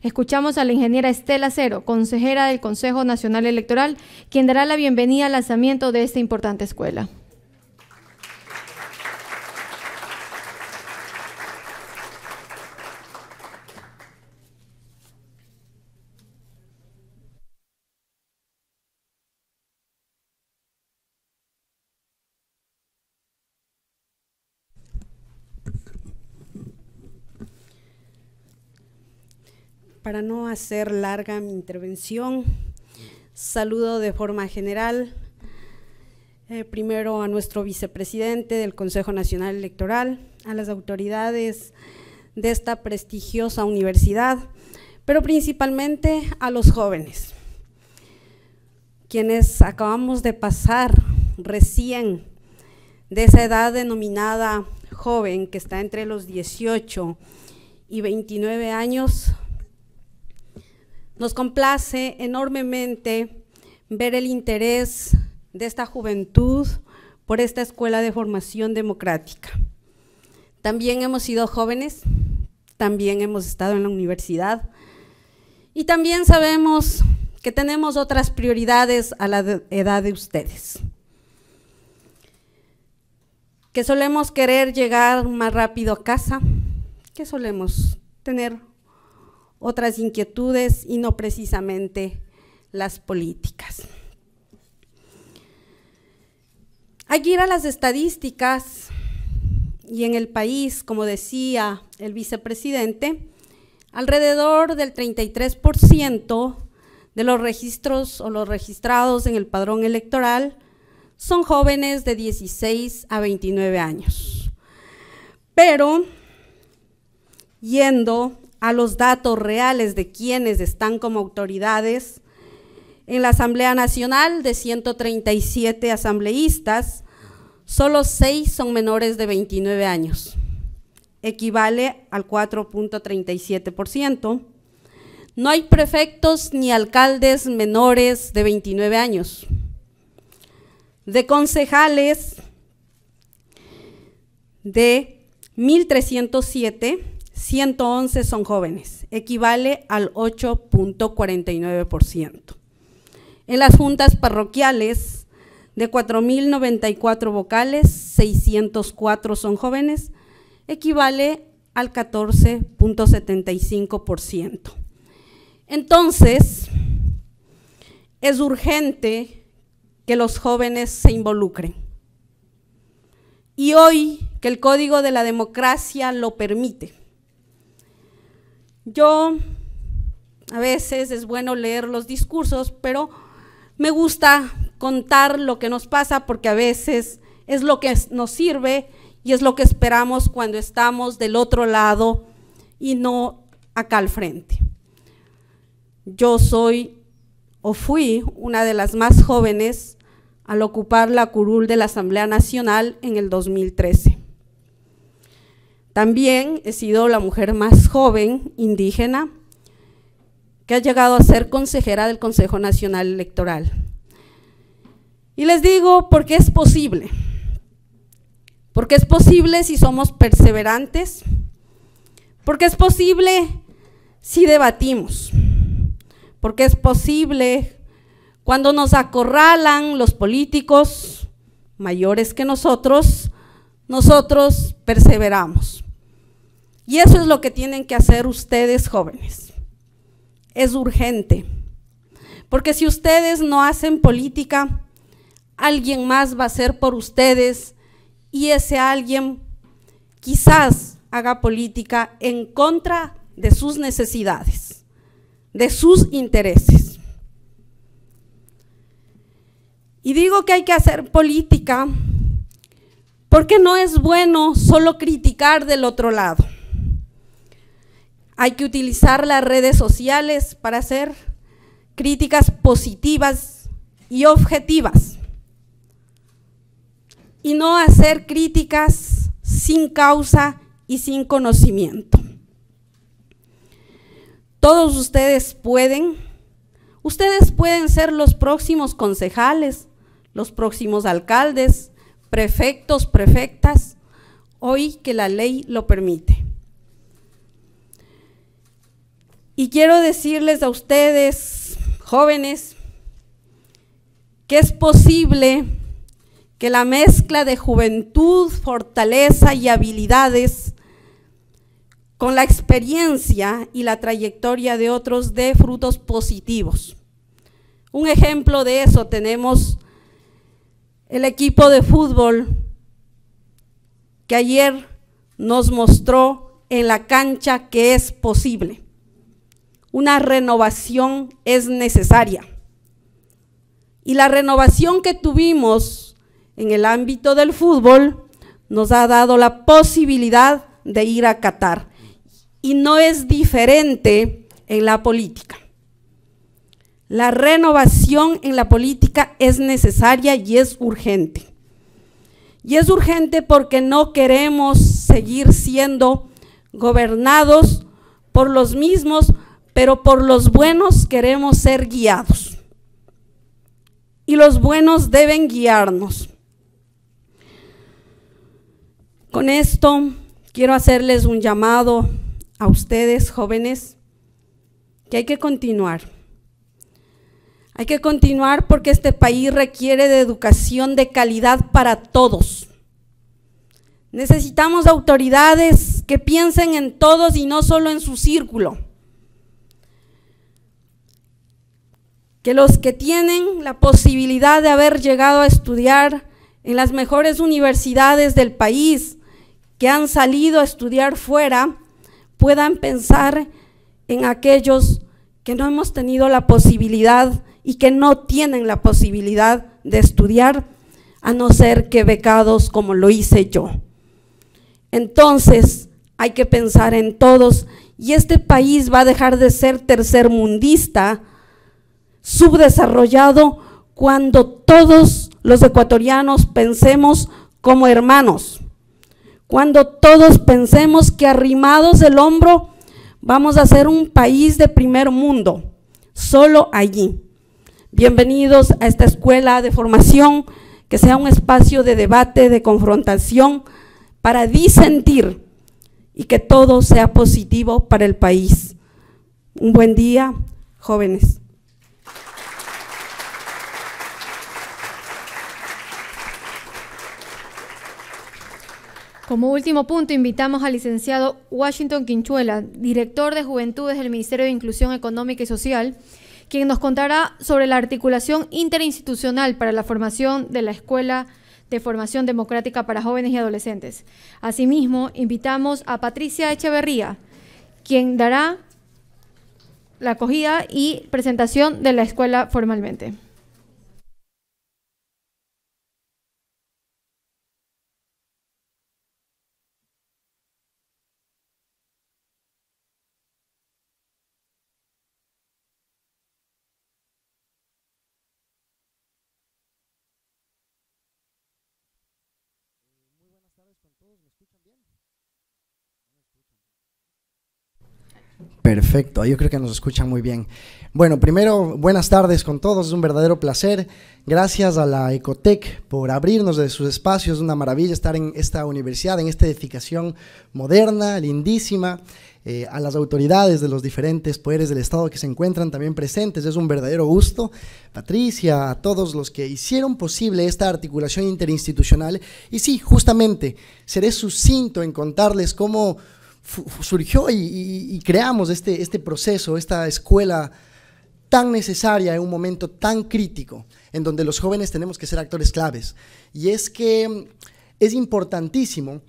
Escuchamos a la ingeniera Estela Cero, consejera del Consejo Nacional Electoral, quien dará la bienvenida al lanzamiento de esta importante escuela. Para no hacer larga mi intervención, saludo de forma general eh, primero a nuestro vicepresidente del Consejo Nacional Electoral, a las autoridades de esta prestigiosa universidad, pero principalmente a los jóvenes, quienes acabamos de pasar recién de esa edad denominada joven, que está entre los 18 y 29 años, nos complace enormemente ver el interés de esta juventud por esta escuela de formación democrática. También hemos sido jóvenes, también hemos estado en la universidad y también sabemos que tenemos otras prioridades a la edad de ustedes, que solemos querer llegar más rápido a casa, que solemos tener otras inquietudes y no precisamente las políticas. Hay que ir a las estadísticas y en el país, como decía el vicepresidente, alrededor del 33% de los registros o los registrados en el padrón electoral son jóvenes de 16 a 29 años. Pero, yendo a los datos reales de quienes están como autoridades. En la Asamblea Nacional, de 137 asambleístas, solo 6 son menores de 29 años, equivale al 4.37%. No hay prefectos ni alcaldes menores de 29 años. De concejales de 1.307, 111 son jóvenes, equivale al 8.49%. En las juntas parroquiales, de 4.094 vocales, 604 son jóvenes, equivale al 14.75%. Entonces, es urgente que los jóvenes se involucren. Y hoy que el Código de la Democracia lo permite yo a veces es bueno leer los discursos, pero me gusta contar lo que nos pasa porque a veces es lo que nos sirve y es lo que esperamos cuando estamos del otro lado y no acá al frente. Yo soy o fui una de las más jóvenes al ocupar la curul de la Asamblea Nacional en el 2013. También he sido la mujer más joven indígena que ha llegado a ser consejera del Consejo Nacional Electoral. Y les digo porque es posible, porque es posible si somos perseverantes, porque es posible si debatimos, porque es posible cuando nos acorralan los políticos mayores que nosotros, nosotros perseveramos. Y eso es lo que tienen que hacer ustedes jóvenes. Es urgente. Porque si ustedes no hacen política, alguien más va a hacer por ustedes y ese alguien quizás haga política en contra de sus necesidades, de sus intereses. Y digo que hay que hacer política porque no es bueno solo criticar del otro lado. Hay que utilizar las redes sociales para hacer críticas positivas y objetivas. Y no hacer críticas sin causa y sin conocimiento. Todos ustedes pueden, ustedes pueden ser los próximos concejales, los próximos alcaldes, prefectos, prefectas, hoy que la ley lo permite. Y quiero decirles a ustedes, jóvenes, que es posible que la mezcla de juventud, fortaleza y habilidades con la experiencia y la trayectoria de otros dé frutos positivos. Un ejemplo de eso tenemos el equipo de fútbol que ayer nos mostró en la cancha que es posible. Una renovación es necesaria. Y la renovación que tuvimos en el ámbito del fútbol nos ha dado la posibilidad de ir a Qatar. Y no es diferente en la política. La renovación en la política es necesaria y es urgente. Y es urgente porque no queremos seguir siendo gobernados por los mismos, pero por los buenos queremos ser guiados. Y los buenos deben guiarnos. Con esto quiero hacerles un llamado a ustedes jóvenes que hay que continuar hay que continuar porque este país requiere de educación de calidad para todos. Necesitamos autoridades que piensen en todos y no solo en su círculo. Que los que tienen la posibilidad de haber llegado a estudiar en las mejores universidades del país, que han salido a estudiar fuera, puedan pensar en aquellos que no hemos tenido la posibilidad y que no tienen la posibilidad de estudiar a no ser que becados como lo hice yo. Entonces, hay que pensar en todos y este país va a dejar de ser tercermundista, subdesarrollado, cuando todos los ecuatorianos pensemos como hermanos, cuando todos pensemos que arrimados del hombro vamos a ser un país de primer mundo, solo allí. Bienvenidos a esta escuela de formación, que sea un espacio de debate, de confrontación, para disentir y que todo sea positivo para el país. Un buen día, jóvenes. Como último punto, invitamos al licenciado Washington Quinchuela, director de Juventudes del Ministerio de Inclusión Económica y Social, quien nos contará sobre la articulación interinstitucional para la formación de la Escuela de Formación Democrática para Jóvenes y Adolescentes. Asimismo, invitamos a Patricia Echeverría, quien dará la acogida y presentación de la escuela formalmente. Perfecto, yo creo que nos escuchan muy bien. Bueno, primero, buenas tardes con todos, es un verdadero placer. Gracias a la Ecotec por abrirnos de sus espacios, es una maravilla estar en esta universidad, en esta edificación moderna, lindísima. Eh, a las autoridades de los diferentes poderes del Estado que se encuentran también presentes. Es un verdadero gusto. Patricia, a todos los que hicieron posible esta articulación interinstitucional. Y sí, justamente, seré sucinto en contarles cómo surgió y, creamos este, este proceso, esta escuela tan necesaria en un momento tan crítico, en donde los jóvenes tenemos que ser actores claves. Y es que mm, es importantísimo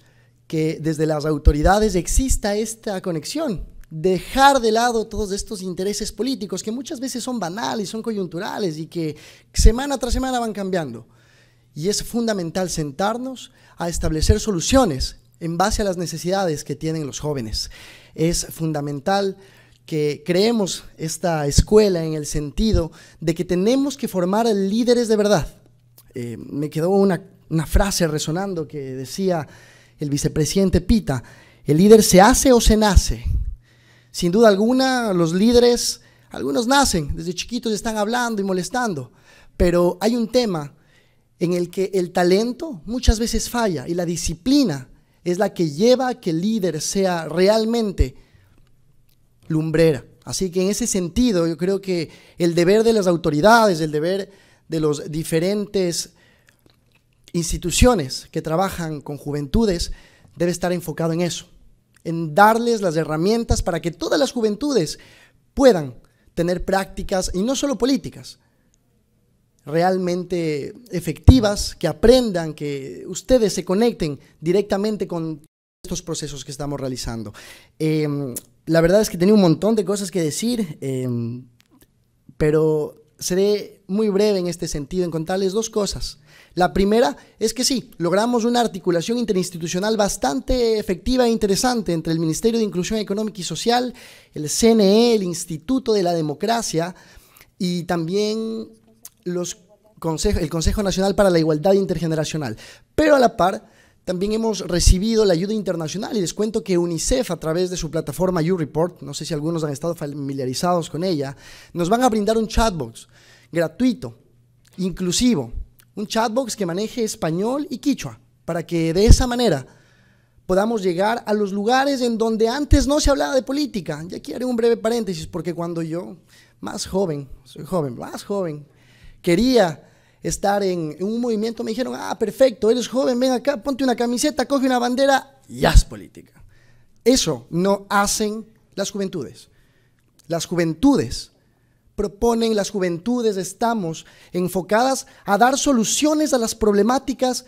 que desde las autoridades exista esta conexión, dejar de lado todos estos intereses políticos que muchas veces son banales, son coyunturales y que semana tras semana van cambiando. Y es fundamental sentarnos a establecer soluciones en base a las necesidades que tienen los jóvenes. Es fundamental que creemos esta escuela en el sentido de que tenemos que formar líderes de verdad. Eh, me quedó una, una frase resonando que decía el vicepresidente Pita, el líder se hace o se nace. Sin duda alguna, los líderes, algunos nacen, desde chiquitos están hablando y molestando, pero hay un tema en el que el talento muchas veces falla y la disciplina es la que lleva a que el líder sea realmente lumbrera. Así que en ese sentido yo creo que el deber de las autoridades, el deber de las diferentes instituciones que trabajan con juventudes debe estar enfocado en eso, en darles las herramientas para que todas las juventudes puedan tener prácticas y no solo políticas, realmente efectivas, que aprendan, que ustedes se conecten directamente con estos procesos que estamos realizando. Em, la verdad es que tenía un montón de cosas que decir, em, pero seré muy breve en este sentido en contarles dos cosas. La primera es que sí, logramos una articulación interinstitucional bastante efectiva e interesante entre el Ministerio de Inclusión Económica y Social, el CNE, el Instituto de la Democracia y también los el Consejo Nacional para la Igualdad Intergeneracional, pero a la par también hemos recibido la ayuda internacional y les cuento que UNICEF a través de su plataforma Report, no sé si algunos han estado familiarizados con ella, nos van a brindar un chatbox gratuito, inclusivo, un chatbox que maneje español y quichua, para que de esa manera podamos llegar a los lugares en donde antes no se hablaba de política. Y aquí haré un breve paréntesis, porque cuando yo, más joven, soy joven, más joven, quería estar en, un movimiento, me dijeron, ah, perfecto, eres joven, ven acá, ponte una camiseta, coge una bandera y haz política. Eso no hacen las juventudes. Las juventudes proponen, las juventudes estamos enfocadas a dar soluciones a las problemáticas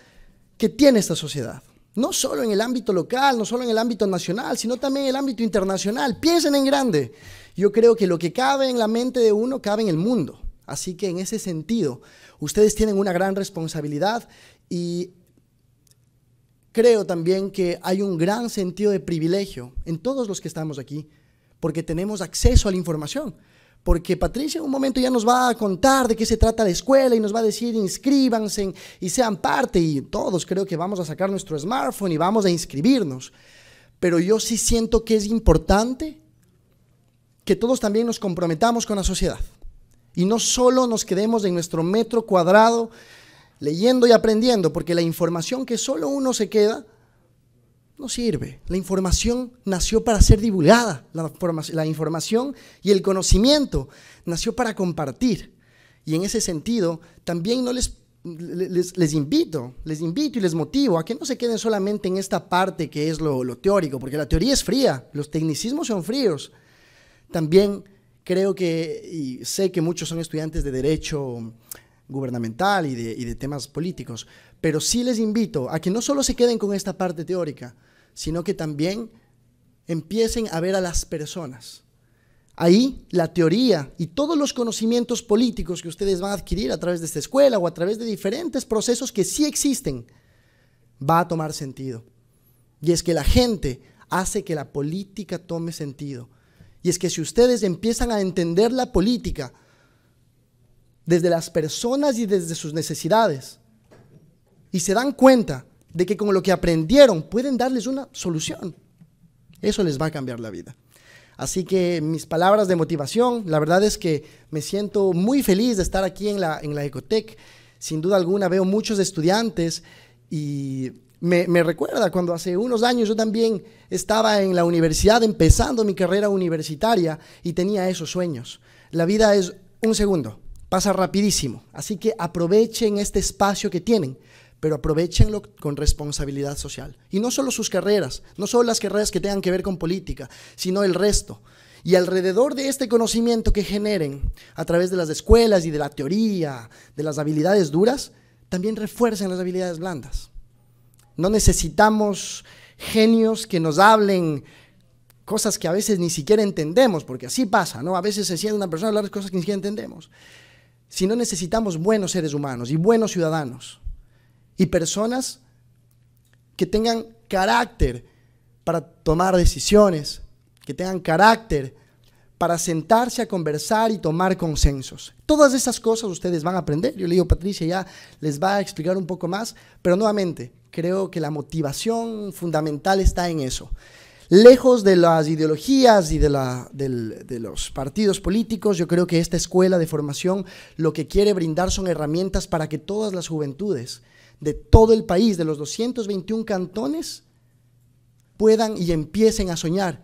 que tiene esta sociedad. No solo en el ámbito local, no solo en el ámbito nacional, sino también en el ámbito internacional. Piensen en grande. Yo creo que lo que cabe en la mente de uno cabe en el mundo. Así que en ese sentido, ustedes tienen una gran responsabilidad y creo también que hay un gran sentido de privilegio en todos los que estamos aquí, porque tenemos acceso a la información. Porque Patricia en un momento ya nos va a contar de qué se trata la escuela y nos va a decir inscríbanse y sean parte y todos creo que vamos a sacar nuestro smartphone y vamos a inscribirnos. Pero yo sí siento que es importante que todos también nos comprometamos con la sociedad. Y no solo nos quedemos en nuestro metro cuadrado leyendo y aprendiendo, porque la información que solo uno se queda no sirve. La información nació para ser divulgada, la, información y el conocimiento nació para compartir. Y en ese sentido, también no les les, invito, les invito y les motivo a que no se queden solamente en esta parte que es lo, lo, teórico, porque la teoría es fría, los tecnicismos son fríos. También creo que, y sé que muchos son estudiantes de derecho gubernamental y de, y de temas políticos, pero sí les invito a que no solo se queden con esta parte teórica, sino que también empiecen a ver a las personas. Ahí la teoría y todos los conocimientos políticos que ustedes van a adquirir a través de esta escuela o a través de diferentes procesos que sí existen, va a tomar sentido. Y es que la gente hace que la política tome sentido. Y es que si ustedes empiezan a entender la política desde las personas y desde sus necesidades, y se dan cuenta de que con lo que aprendieron pueden darles una solución, eso les va a cambiar la vida. Así que mis palabras de motivación, la verdad es que me siento muy feliz de estar aquí en la, en la Ecotec. Sin duda alguna veo muchos estudiantes y me, recuerda cuando hace unos años yo también estaba en la universidad empezando mi carrera universitaria y tenía esos sueños. La vida es un segundo, pasa rapidísimo, así que aprovechen este espacio que tienen, pero aprovechenlo con responsabilidad social. Y no solo sus carreras, no solo las carreras que tengan que ver con política, sino el resto. Y alrededor de este conocimiento que generen a través de las escuelas y de la teoría, de las habilidades duras, también refuercen las habilidades blandas. No necesitamos genios que nos hablen cosas que a veces ni siquiera entendemos, porque así pasa, ¿no? A veces se siente una persona hablar cosas que ni siquiera entendemos. Si no necesitamos buenos seres humanos y buenos ciudadanos y personas que tengan carácter para tomar decisiones, que tengan carácter para sentarse a conversar y tomar consensos. Todas esas cosas ustedes van a aprender. Yo le digo, Patricia ya les va a explicar un poco más, pero nuevamente, Creo que la motivación fundamental está en eso. Lejos de las ideologías y de, la, de, los partidos políticos, yo creo que esta escuela de formación lo que quiere brindar son herramientas para que todas las juventudes de todo el país, de los 221 cantones, puedan y empiecen a soñar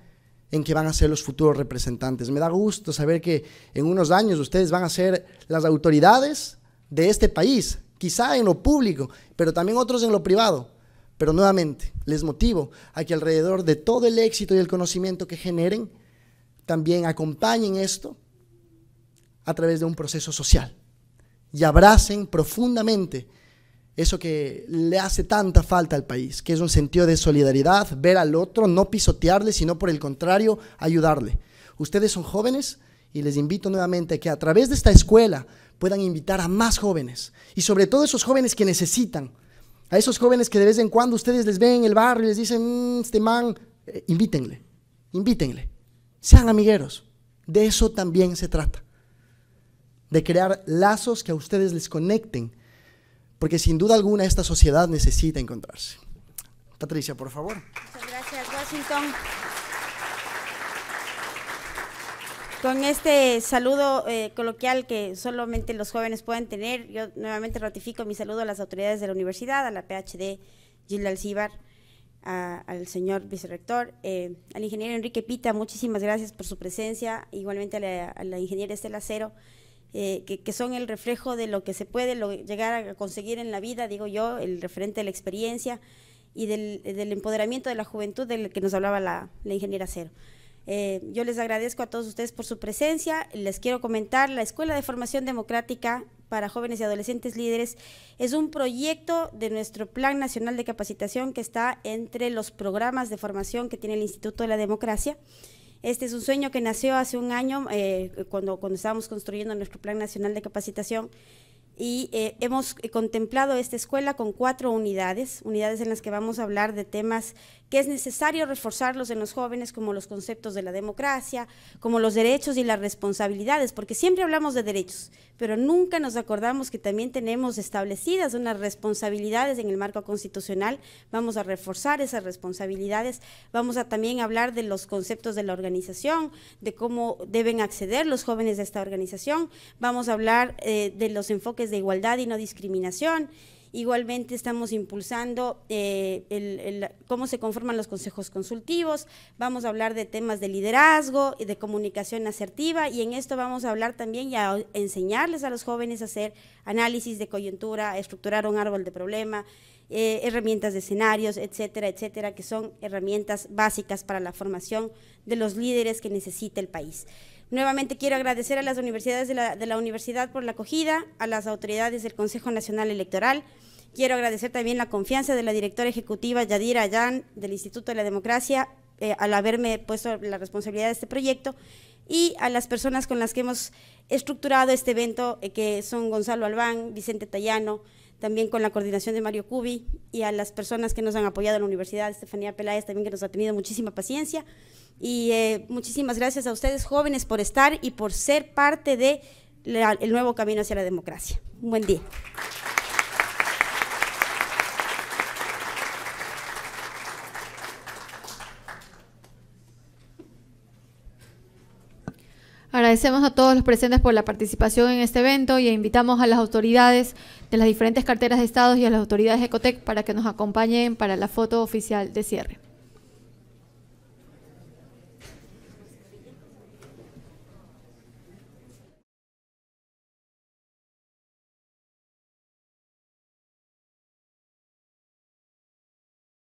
en que van a ser los futuros representantes. Me da gusto saber que en unos años ustedes van a ser las autoridades de este país, quizá en lo público, pero también otros en lo privado. Pero nuevamente, les motivo a que alrededor de todo el éxito y el conocimiento que generen, también acompañen esto a través de un proceso social y abracen profundamente eso que le hace tanta falta al país, que es un sentido de solidaridad, ver al otro, no pisotearle, sino por el contrario, ayudarle. Ustedes son jóvenes y les invito nuevamente a que a través de esta escuela, puedan invitar a más jóvenes y sobre todo esos jóvenes que necesitan, a esos jóvenes que de vez en cuando ustedes les ven en el barrio y les dicen, mm, este man, eh, invítenle, invítenle, sean amigueros. De eso también se trata, de crear lazos que a ustedes les conecten, porque sin duda alguna esta sociedad necesita encontrarse. Patricia, por favor. Muchas gracias, Washington. Con este saludo eh, coloquial que solamente los jóvenes pueden tener, yo nuevamente ratifico mi saludo a las autoridades de la universidad, a la PhD Gilda Alcíbar, al señor vicerrector, eh, al ingeniero Enrique Pita, muchísimas gracias por su presencia, igualmente a la, ingeniera Estela Cero, eh, que, son el reflejo de lo que se puede llegar a conseguir en la vida, digo yo, el referente de la experiencia y del, empoderamiento de la juventud del que nos hablaba la, la ingeniera Cero. Eh, yo les agradezco a todos ustedes por su presencia. Les quiero comentar, la Escuela de Formación Democrática para Jóvenes y Adolescentes Líderes es un proyecto de nuestro Plan Nacional de Capacitación que está entre los programas de formación que tiene el Instituto de la Democracia. Este es un sueño que nació hace un año eh, cuando, cuando estábamos construyendo nuestro Plan Nacional de Capacitación y eh, hemos contemplado esta escuela con cuatro unidades, unidades en las que vamos a hablar de temas que es necesario reforzarlos en los jóvenes como los conceptos de la democracia, como los derechos y las responsabilidades, porque siempre hablamos de derechos, pero nunca nos acordamos que también tenemos establecidas unas responsabilidades en el marco constitucional, vamos a reforzar esas responsabilidades, vamos a también hablar de los conceptos de la organización, de cómo deben acceder los jóvenes a esta organización, vamos a hablar eh, de los enfoques de igualdad y no discriminación, Igualmente estamos impulsando eh, cómo se conforman los consejos consultivos, vamos a hablar de temas de liderazgo y de comunicación asertiva y en esto vamos a hablar también y a enseñarles a los jóvenes a hacer análisis de coyuntura, estructurar un árbol de problema, eh, herramientas de escenarios, etcétera, etcétera, que son herramientas básicas para la formación de los líderes que necesita el país. Nuevamente quiero agradecer a las universidades de la, universidad por la acogida, a las autoridades del Consejo Nacional Electoral, Quiero agradecer también la confianza de la directora ejecutiva Yadira Ayán del Instituto de la Democracia eh, al haberme puesto la responsabilidad de este proyecto y a las personas con las que hemos estructurado este evento, eh, que son Gonzalo Albán, Vicente Tallano, también con la coordinación de Mario Cubi y a las personas que nos han apoyado en la universidad, Estefanía Peláez también que nos ha tenido muchísima paciencia. Y eh, muchísimas gracias a ustedes jóvenes por estar y por ser parte del nuevo camino hacia la democracia. Un buen día. Agradecemos a todos los presentes por la participación en este evento y invitamos a las autoridades de las diferentes carteras de estados y a las autoridades Ecotec para que nos acompañen para la foto oficial de cierre.